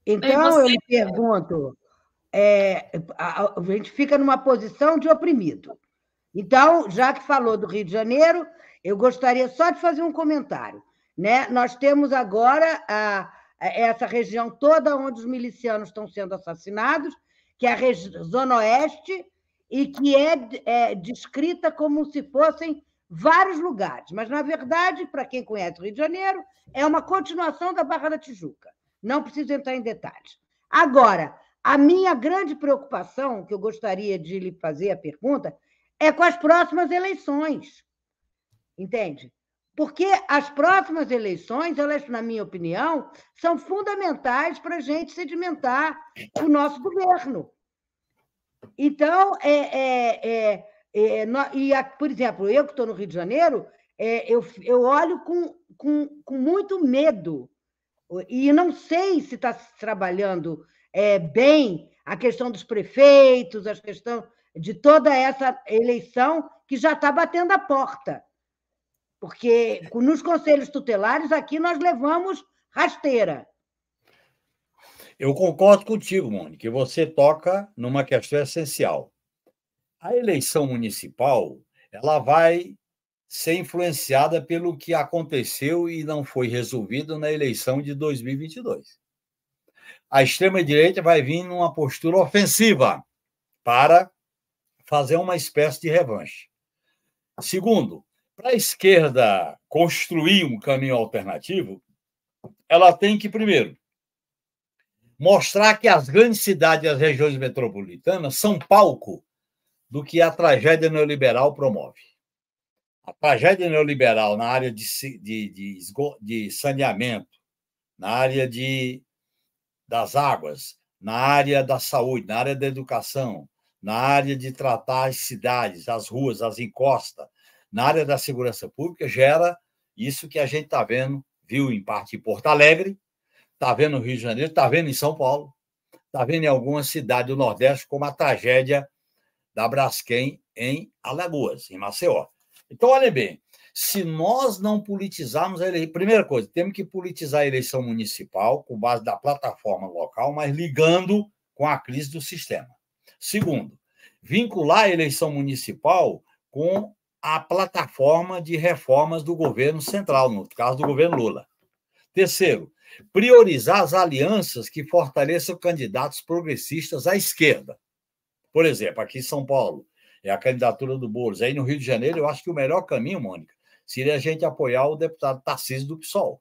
Então, você... eu me pergunto: é, a, a gente fica numa posição de oprimido. Então, já que falou do Rio de Janeiro, eu gostaria só de fazer um comentário. Né? Nós temos agora a, a, essa região toda onde os milicianos estão sendo assassinados, que é a Zona Oeste, e que é, é descrita como se fossem vários lugares, mas na verdade, para quem conhece o Rio de Janeiro, é uma continuação da Barra da Tijuca. Não preciso entrar em detalhes. Agora, a minha grande preocupação, que eu gostaria de lhe fazer a pergunta, é com as próximas eleições. Entende? Porque as próximas eleições, elas, na minha opinião, são fundamentais para a gente sedimentar o nosso governo. Então, é, é, é é, no, e, a, por exemplo, eu que estou no Rio de Janeiro, é, eu, eu olho com, com, com muito medo e não sei se está se trabalhando é, bem a questão dos prefeitos, a questão de toda essa eleição que já está batendo a porta. Porque nos conselhos tutelares aqui nós levamos rasteira. Eu concordo contigo, Mônica, você toca numa questão essencial a eleição municipal ela vai ser influenciada pelo que aconteceu e não foi resolvido na eleição de 2022. A extrema-direita vai vir numa postura ofensiva para fazer uma espécie de revanche. Segundo, para a esquerda construir um caminho alternativo, ela tem que, primeiro, mostrar que as grandes cidades e as regiões metropolitanas são palco do que a tragédia neoliberal promove. A tragédia neoliberal na área de, de, de, de saneamento, na área de, das águas, na área da saúde, na área da educação, na área de tratar as cidades, as ruas, as encostas, na área da segurança pública, gera isso que a gente está vendo, viu em parte em Porto Alegre, está vendo no Rio de Janeiro, está vendo em São Paulo, está vendo em alguma cidade do Nordeste como a tragédia da Braskem em Alagoas, em Maceió. Então, olha bem, se nós não politizarmos a eleição, primeira coisa, temos que politizar a eleição municipal com base da plataforma local, mas ligando com a crise do sistema. Segundo, vincular a eleição municipal com a plataforma de reformas do governo central, no caso do governo Lula. Terceiro, priorizar as alianças que fortaleçam candidatos progressistas à esquerda. Por exemplo, aqui em São Paulo, é a candidatura do Boulos. Aí no Rio de Janeiro, eu acho que o melhor caminho, Mônica, seria a gente apoiar o deputado Tarcísio do PSOL.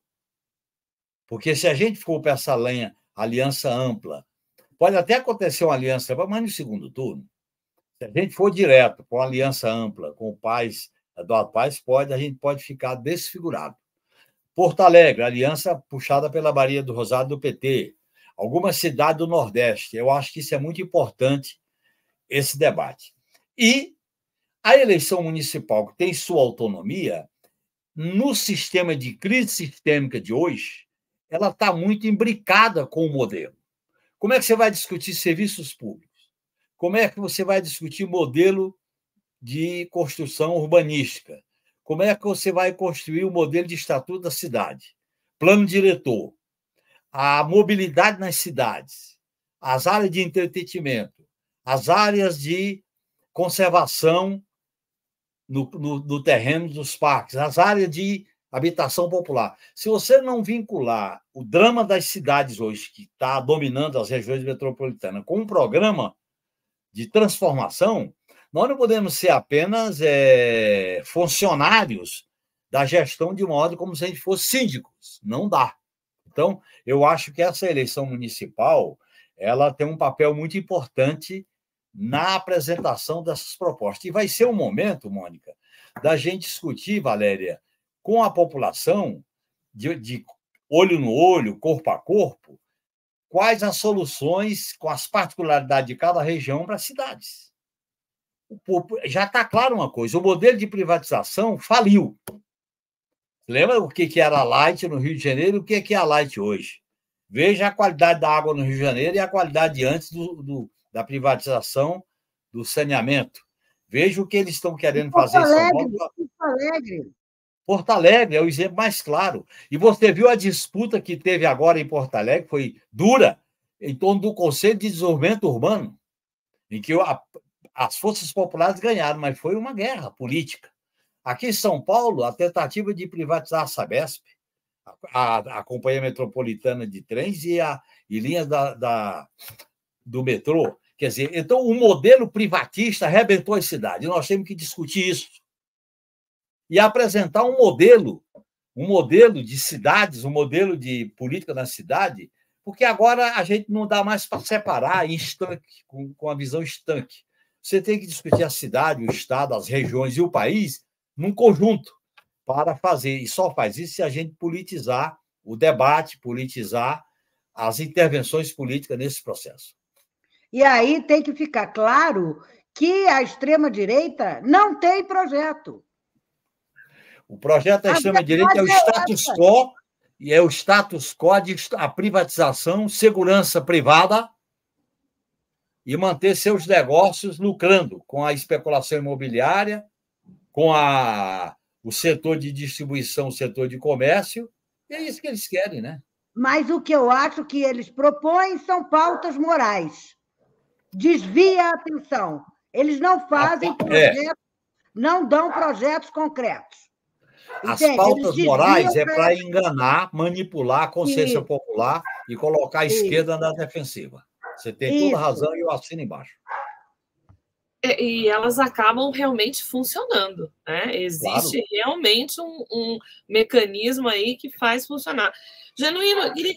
Porque se a gente for para essa lenha, aliança ampla, pode até acontecer uma aliança mas no segundo turno, se a gente for direto com a aliança ampla, com o Paz, Eduardo Paz, pode, a gente pode ficar desfigurado. Porto Alegre, aliança puxada pela Maria do Rosário do PT. Algumas cidades do Nordeste. Eu acho que isso é muito importante esse debate. E a eleição municipal, que tem sua autonomia, no sistema de crise sistêmica de hoje, ela está muito imbricada com o modelo. Como é que você vai discutir serviços públicos? Como é que você vai discutir modelo de construção urbanística? Como é que você vai construir o modelo de estatuto da cidade? Plano diretor, a mobilidade nas cidades, as áreas de entretenimento, as áreas de conservação no, no, no terreno dos parques, as áreas de habitação popular. Se você não vincular o drama das cidades hoje, que está dominando as regiões metropolitanas, com um programa de transformação, nós não podemos ser apenas é, funcionários da gestão de modo como se a gente fosse síndicos. Não dá. Então, eu acho que essa eleição municipal ela tem um papel muito importante na apresentação dessas propostas. E vai ser um momento, Mônica, da gente discutir, Valéria, com a população, de, de olho no olho, corpo a corpo, quais as soluções com as particularidades de cada região para as cidades. Já está claro uma coisa: o modelo de privatização faliu. Lembra o que era a Light no Rio de Janeiro e o que é a Light hoje? Veja a qualidade da água no Rio de Janeiro e a qualidade antes do, do, da privatização do saneamento. Veja o que eles estão querendo Porto fazer Alegre, em São Paulo. Porto Alegre. Porto Alegre é o exemplo mais claro. E você viu a disputa que teve agora em Porto Alegre, foi dura, em torno do Conselho de Desenvolvimento Urbano, em que a, as forças populares ganharam, mas foi uma guerra política. Aqui em São Paulo, a tentativa de privatizar a Sabesp, a, a Companhia Metropolitana de Trens e, a, e linhas da, da, do metrô, Quer dizer, então o modelo privatista arrebentou a cidade. Nós temos que discutir isso e apresentar um modelo, um modelo de cidades, um modelo de política na cidade, porque agora a gente não dá mais para separar em estanque, com, com a visão estanque. Você tem que discutir a cidade, o estado, as regiões e o país num conjunto para fazer. E só faz isso se a gente politizar o debate, politizar as intervenções políticas nesse processo. E aí tem que ficar claro que a extrema-direita não tem projeto. O projeto da extrema-direita é o é status quo, e é o status quo de a privatização, segurança privada e manter seus negócios lucrando com a especulação imobiliária, com a, o setor de distribuição, o setor de comércio. E é isso que eles querem, né? Mas o que eu acho que eles propõem são pautas morais desvia a atenção. Eles não fazem é. projetos, é. não dão projetos concretos. As Entende? pautas morais é para enganar, manipular a consciência Isso. popular e colocar a esquerda Isso. na defensiva. Você tem Isso. toda razão e eu assino embaixo. É, e, elas acabam realmente funcionando. Né? Existe claro. realmente um, um, mecanismo aí que faz funcionar. Genuíno, queria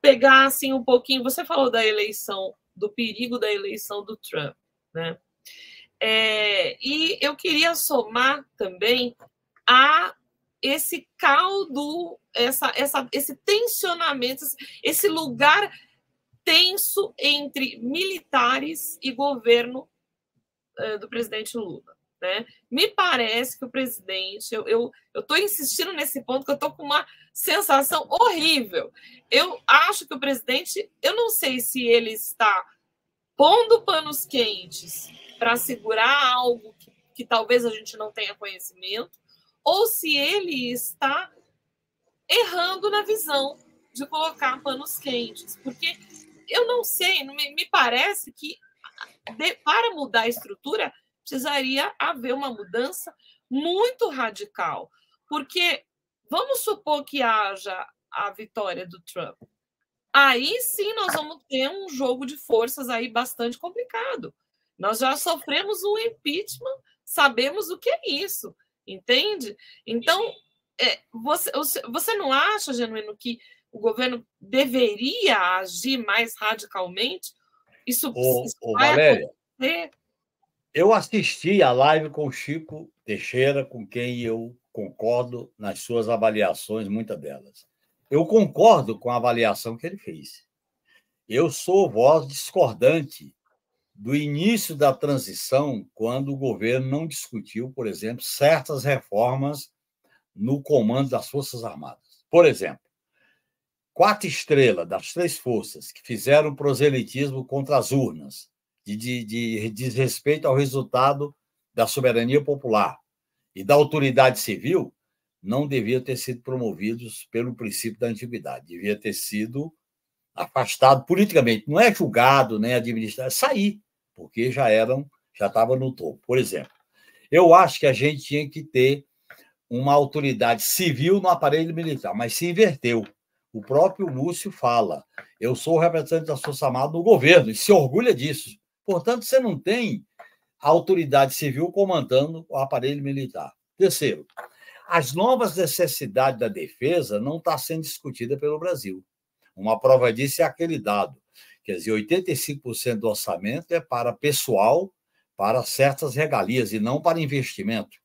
pegar assim, um pouquinho. Você falou da eleição do perigo da eleição do Trump. Né? É, e eu queria somar também a esse caldo, essa, essa, esse tensionamento, esse lugar tenso entre militares e governo uh, do presidente Lula. Né? Me parece que o presidente, eu estou eu, insistindo nesse ponto, que eu estou com uma sensação horrível. Eu acho que o presidente, eu não sei se ele está pondo panos quentes para segurar algo que, que talvez a gente não tenha conhecimento, ou se ele está errando na visão de colocar panos quentes, porque eu não sei, me, me parece que de, para mudar a estrutura precisaria haver uma mudança muito radical, porque Vamos supor que haja a vitória do Trump. Aí sim nós vamos ter um jogo de forças aí bastante complicado. Nós já sofremos um impeachment, sabemos o que é isso, entende? Então, é, você, você não acha, Genuíno, que o governo deveria agir mais radicalmente? Isso, ô, ô, vai Valéria, acontecer? Eu assisti a live com o Chico Teixeira, com quem eu concordo nas suas avaliações, muitas delas. Eu concordo com a avaliação que ele fez. Eu sou voz discordante do início da transição, quando o governo não discutiu, por exemplo, certas reformas no comando das Forças Armadas. Por exemplo, quatro estrelas das três forças que fizeram proselitismo contra as urnas, de, de, de desrespeito ao resultado da soberania popular, e da autoridade civil não deviam ter sido promovidos pelo princípio da antiguidade, devia ter sido afastado politicamente, não é julgado nem né, administrado, é sair, porque já eram, já estava no topo. Por exemplo, eu acho que a gente tinha que ter uma autoridade civil no aparelho militar, mas se inverteu. O próprio Lúcio fala: eu sou o representante da Força Armada no governo, e se orgulha disso. Portanto, você não tem a autoridade civil comandando o aparelho militar. Terceiro, as novas necessidades da defesa não estão tá sendo discutidas pelo Brasil. Uma prova disso é aquele dado. Quer dizer, 85% do orçamento é para pessoal, para certas regalias e não para investimento.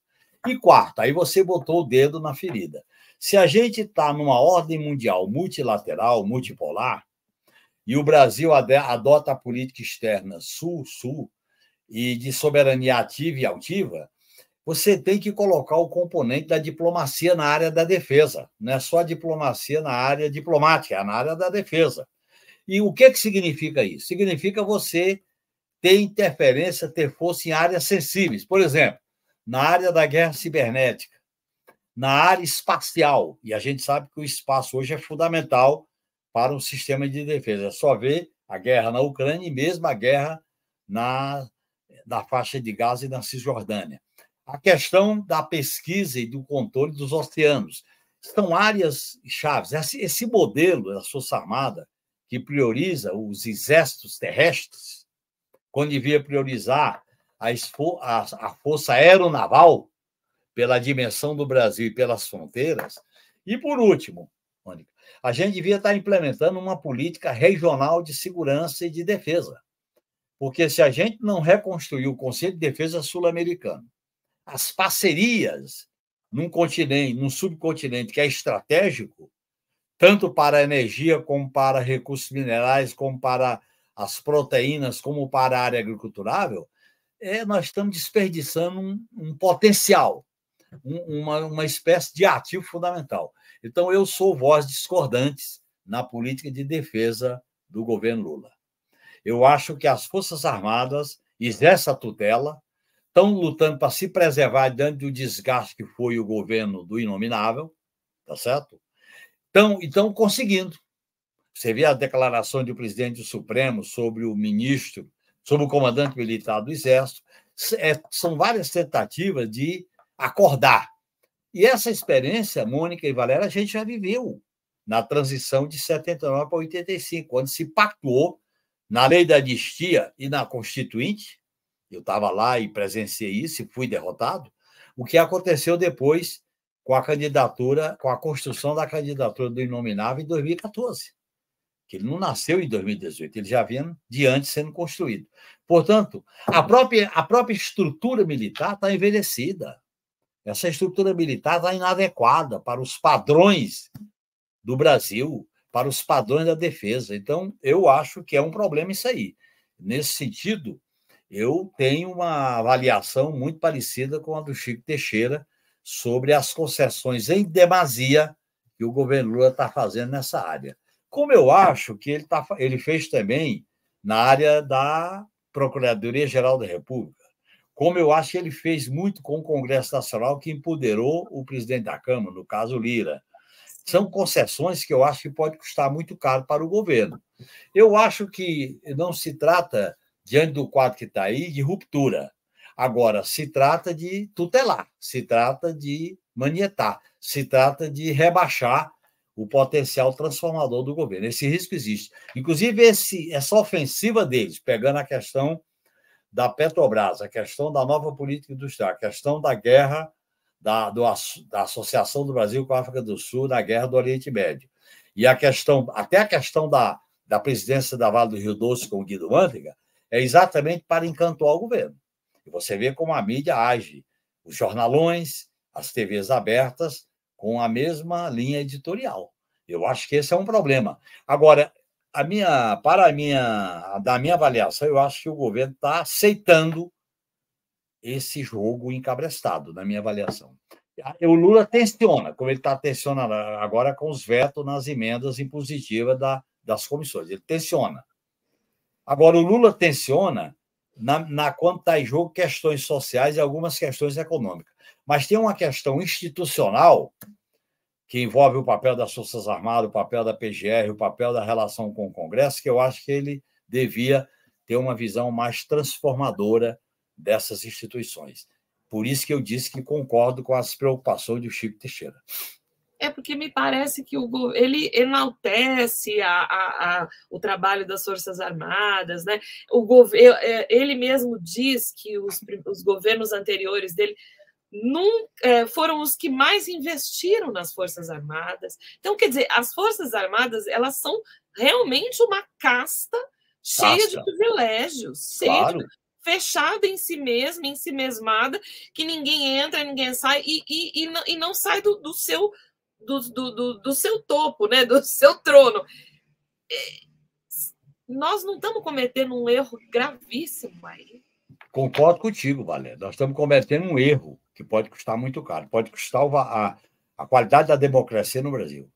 E quarto, aí você botou o dedo na ferida. Se a gente está numa ordem mundial multilateral, multipolar, e o Brasil adota a política externa sul-sul, e de soberania ativa e altiva, você tem que colocar o componente da diplomacia na área da defesa. Não é só a diplomacia na área diplomática, é na área da defesa. E o que, que significa isso? Significa você ter interferência, ter força em áreas sensíveis. Por exemplo, na área da guerra cibernética, na área espacial. E a gente sabe que o espaço hoje é fundamental para um sistema de defesa. É só ver a guerra na Ucrânia e mesmo a guerra na da faixa de Gaza e na Cisjordânia. A questão da pesquisa e do controle dos oceanos. São áreas chaves. Esse, modelo da Força Armada, que prioriza os exércitos terrestres, quando devia priorizar a, a, a força aeronaval, pela dimensão do Brasil e pelas fronteiras. E, por último, Mônica, a gente devia estar implementando uma política regional de segurança e de defesa. Porque se a gente não reconstruir o Conselho de Defesa Sul-Americano, as parcerias num continente, num subcontinente que é estratégico, tanto para a energia, como para recursos minerais, como para as proteínas, como para a área agriculturável, é, nós estamos desperdiçando um, um potencial, um, uma, uma espécie de ativo fundamental. Então, eu sou voz discordante na política de defesa do governo Lula. Eu acho que as Forças Armadas e dessa tutela, estão lutando para se preservar diante do desgaste que foi o governo do inominável, tá certo? Então, estão conseguindo. Você vê a declaração do presidente do Supremo sobre o ministro, sobre o comandante militar do Exército, é, são várias tentativas de acordar. E essa experiência, Mônica e Valéria, a gente já viveu na transição de 79 para 85, quando se pactuou na lei da anistia e na Constituinte, eu estava lá e presenciei isso e fui derrotado. O que aconteceu depois com a candidatura, com a construção da candidatura do Inominável em 2014. Que ele não nasceu em 2018, ele já vinha de antes sendo construído. Portanto, a própria, a própria estrutura militar está envelhecida. Essa estrutura militar está inadequada para os padrões do Brasil para os padrões da defesa. Então, eu acho que é um problema isso aí. Nesse sentido, eu tenho uma avaliação muito parecida com a do Chico Teixeira sobre as concessões em demasia que o governo Lula está fazendo nessa área. Como eu acho que ele, tá, ele fez também na área da Procuradoria-Geral da República. Como eu acho que ele fez muito com o Congresso Nacional, que empoderou o presidente da Câmara, no caso Lira são concessões que eu acho que pode custar muito caro para o governo. Eu acho que não se trata, diante do quadro que está aí, de ruptura. Agora, se trata de tutelar, se trata de manietar, se trata de rebaixar o potencial transformador do governo. Esse risco existe. Inclusive, esse, essa ofensiva deles, pegando a questão da Petrobras, a questão da nova política industrial, a questão da guerra da, do, da Associação do Brasil com a África do Sul na Guerra do Oriente Médio. E a questão, até a questão da, da presidência da Vale do Rio Doce com o Guido Mândega, é exatamente para encantar o governo. E você vê como a mídia age. Os jornalões, as TVs abertas, com a mesma linha editorial. Eu acho que esse é um problema. Agora, a minha, para a minha, da minha avaliação, eu acho que o governo está aceitando esse jogo encabrestado, na minha avaliação. O Lula tensiona, como ele está tensionando agora com os vetos nas emendas impositivas da, das comissões. Ele tensiona. Agora, o Lula tensiona na, na quando está em jogo questões sociais e algumas questões econômicas. Mas tem uma questão institucional que envolve o papel das Forças Armadas, o papel da PGR, o papel da relação com o Congresso, que eu acho que ele devia ter uma visão mais transformadora dessas instituições. Por isso que eu disse que concordo com as preocupações do Chico Teixeira. É porque me parece que o, ele enaltece a, a, a, o trabalho das Forças Armadas, né? O, é, ele mesmo diz que os, os governos anteriores dele num, é, foram os que mais investiram nas Forças Armadas. Então, quer dizer, as Forças Armadas elas são realmente uma casta cheia Casta. de privilégios, cheia claro. de fechada em si mesma, em si mesmada, que ninguém entra, ninguém sai e, e, e, não, e não, sai do, do seu do, do, do, seu topo, né? do seu trono. É, nós não estamos cometendo um erro gravíssimo aí. Concordo contigo, Valéria. Nós estamos cometendo um erro que pode custar muito caro, pode custar a, a qualidade da democracia no Brasil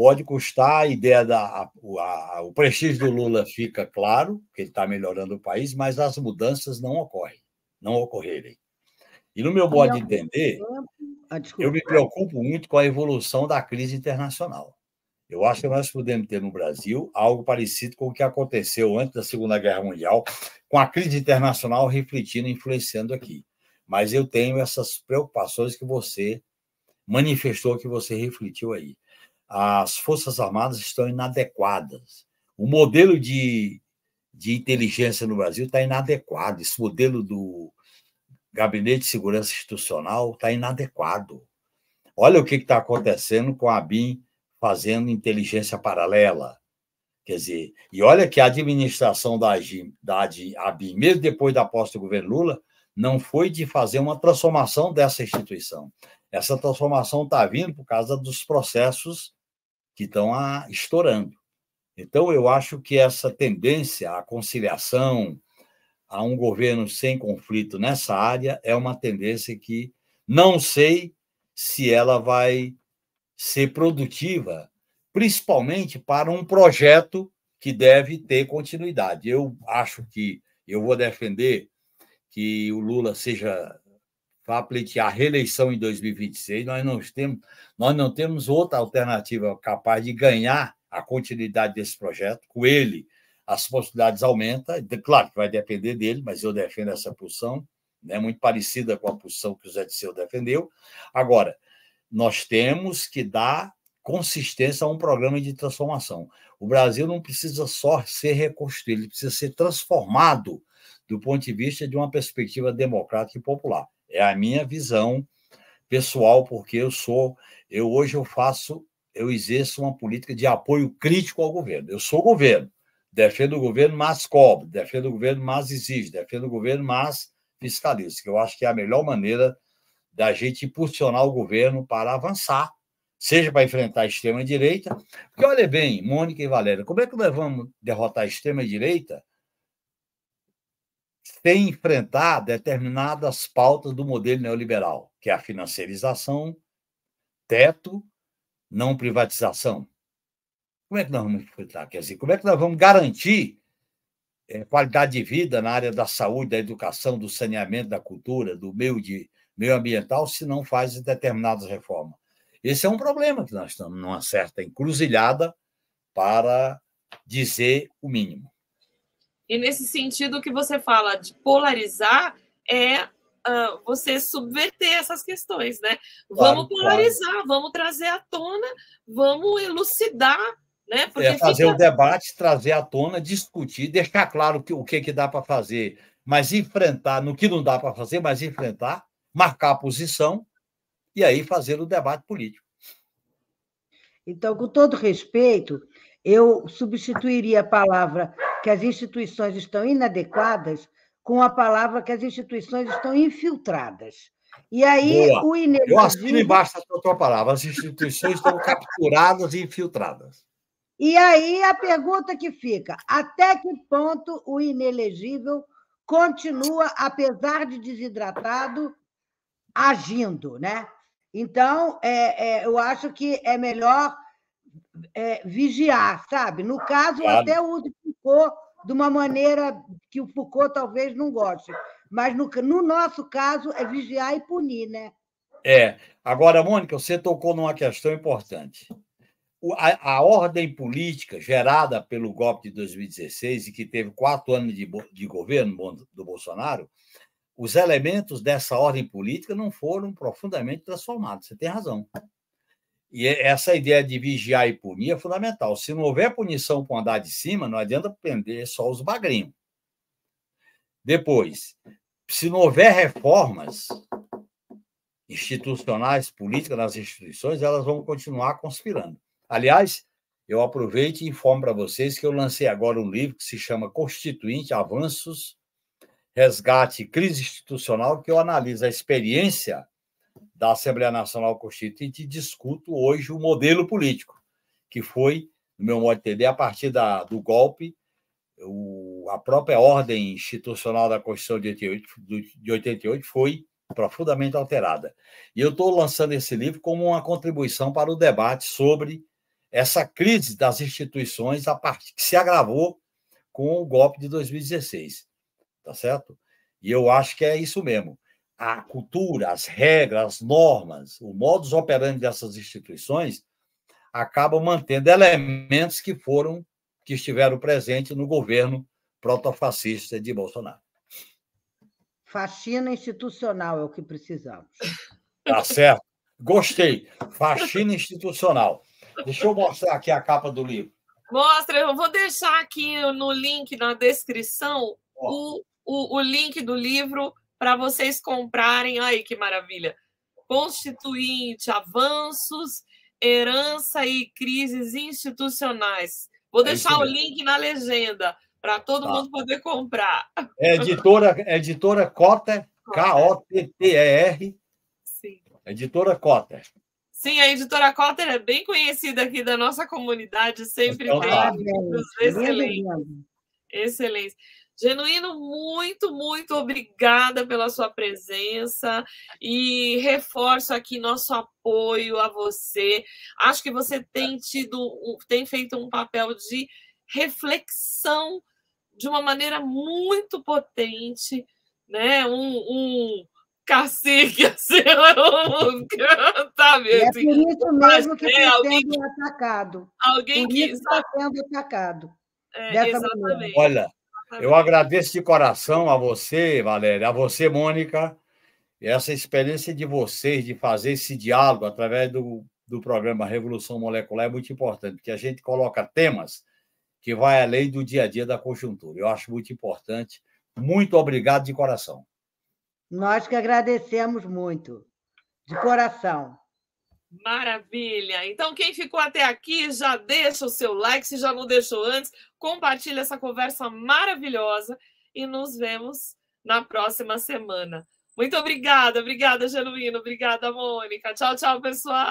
pode custar a ideia da a, a, o prestígio do Lula fica claro que ele está melhorando o país, mas as mudanças não ocorrem, não ocorrerem. E no meu modo de entender, ah, eu me preocupo muito com a evolução da crise internacional. Eu acho que nós podemos ter no Brasil algo parecido com o que aconteceu antes da Segunda Guerra Mundial, com a crise internacional refletindo, influenciando aqui. Mas eu tenho essas preocupações que você manifestou, que você refletiu aí as Forças Armadas estão inadequadas. O modelo de, de inteligência no Brasil está inadequado. Esse modelo do Gabinete de Segurança Institucional está inadequado. Olha o que está acontecendo com a BIM fazendo inteligência paralela. Quer dizer, e olha que a administração da, da ABIM, mesmo depois da posse do governo Lula, não foi de fazer uma transformação dessa instituição. Essa transformação está vindo por causa dos processos que estão a, estourando. Então, eu acho que essa tendência à conciliação, a um governo sem conflito nessa área, é uma tendência que não sei se ela vai ser produtiva, principalmente para um projeto que deve ter continuidade. Eu acho que eu vou defender que o Lula seja para pleitear a reeleição em 2026, nós não temos, nós não temos outra alternativa capaz de ganhar a continuidade desse projeto. Com ele, as possibilidades aumentam. Claro que vai depender dele, mas eu defendo essa posição, né, muito parecida com a posição que o Zé Disseu defendeu. Agora, nós temos que dar consistência a um programa de transformação. O Brasil não precisa só ser reconstruído, ele precisa ser transformado do ponto de vista de uma perspectiva democrática e popular. É a minha visão pessoal, porque eu sou, eu hoje eu faço, eu exerço uma política de apoio crítico ao governo. Eu sou governo, defendo o governo, mas cobro, defendo o governo, mas exijo, defendo o governo, mas fiscalizo, que eu acho que é a melhor maneira da gente impulsionar o governo para avançar, seja para enfrentar a extrema-direita, porque olha bem, Mônica e Valéria, como é que nós vamos derrotar a extrema-direita sem enfrentar determinadas pautas do modelo neoliberal, que é a financiarização, teto, não privatização. Como é que nós vamos enfrentar? Quer dizer, como é que nós vamos garantir é, qualidade de vida na área da saúde, da educação, do saneamento, da cultura, do meio, de, meio ambiental, se não faz determinadas reformas? Esse é um problema que nós estamos numa certa encruzilhada para dizer o mínimo. E nesse sentido que você fala de polarizar é uh, você subverter essas questões, né? Claro, vamos polarizar, claro. vamos trazer à tona, vamos elucidar, né? Porque é fazer fica... o debate, trazer à tona, discutir, deixar claro que, o que, que dá para fazer, mas enfrentar, no que não dá para fazer, mas enfrentar, marcar a posição e aí fazer o debate político. Então, com todo respeito, eu substituiria a palavra que as instituições estão inadequadas com a palavra que as instituições estão infiltradas. E aí Boa. o inelegível... Eu assino embaixo da tua palavra. As instituições estão capturadas e infiltradas. E aí a pergunta que fica: até que ponto o inelegível continua, apesar de desidratado, agindo, né? Então, é, é, eu acho que é melhor é, vigiar, sabe? No caso, claro. até o uso de Foucault de uma maneira que o Foucault talvez não goste. Mas no, no nosso caso é vigiar e punir, né? É. Agora, Mônica, você tocou numa questão importante. A, a, ordem política gerada pelo golpe de 2016 e que teve quatro anos de, de governo do Bolsonaro, os elementos dessa ordem política não foram profundamente transformados. Você tem razão. E essa ideia de vigiar e punir é fundamental. Se não houver punição com andar de cima, não adianta prender só os bagrinhos. Depois, se não houver reformas institucionais, políticas nas instituições, elas vão continuar conspirando. Aliás, eu aproveito e informo para vocês que eu lancei agora um livro que se chama Constituinte Avanços, Resgate e Crise Institucional, que eu analiso a experiência da Assembleia Nacional Constituinte, discuto hoje o modelo político, que foi, no meu modo de entender, a partir da, do golpe, o, a própria ordem institucional da Constituição de 88, de 88 foi profundamente alterada. E eu estou lançando esse livro como uma contribuição para o debate sobre essa crise das instituições a partir, que se agravou com o golpe de 2016. Tá certo? E eu acho que é isso mesmo a cultura, as regras, as normas, o modus operandi dessas instituições acabam mantendo elementos que foram que estiveram presentes no governo protofascista de Bolsonaro. Faxina institucional é o que precisamos. Tá certo. Gostei. Faxina institucional. Deixa eu mostrar aqui a capa do livro. Mostra, eu vou deixar aqui no link na descrição o, o, o link do livro para vocês comprarem. Aí que maravilha! Constituinte, avanços, herança e crises institucionais. Vou é deixar é o link na legenda para todo tá. mundo poder comprar. É editora, é editora Cotter, K-O-T-T-E-R. Sim. Editora Cotter. Sim, a editora Cotter é bem conhecida aqui da nossa comunidade, sempre então, tem tá. Excelente. Genuíno, muito, muito obrigada pela sua presença e reforço aqui nosso apoio a você. Acho que você tem tido, tem feito um papel de reflexão de uma maneira muito potente, né? Um, um cacique, assim, tá mesmo? É por isso mesmo que é, está alguém, sendo é atacado. Alguém que está sendo atacado. É, exatamente. Maneira. Olha eu agradeço de coração a você, Valéria, a você, Mônica, essa experiência de vocês de fazer esse diálogo através do, do programa Revolução Molecular é muito importante, porque a gente coloca temas que vai além do dia a dia da conjuntura. Eu acho muito importante. Muito obrigado de coração. Nós que agradecemos muito, de coração. Maravilha! Então, quem ficou até aqui, já deixa o seu like, se já não deixou antes, compartilha essa conversa maravilhosa e nos vemos na próxima semana. Muito obrigada, obrigada, Genuíno, obrigada, Mônica. Tchau, tchau, pessoal.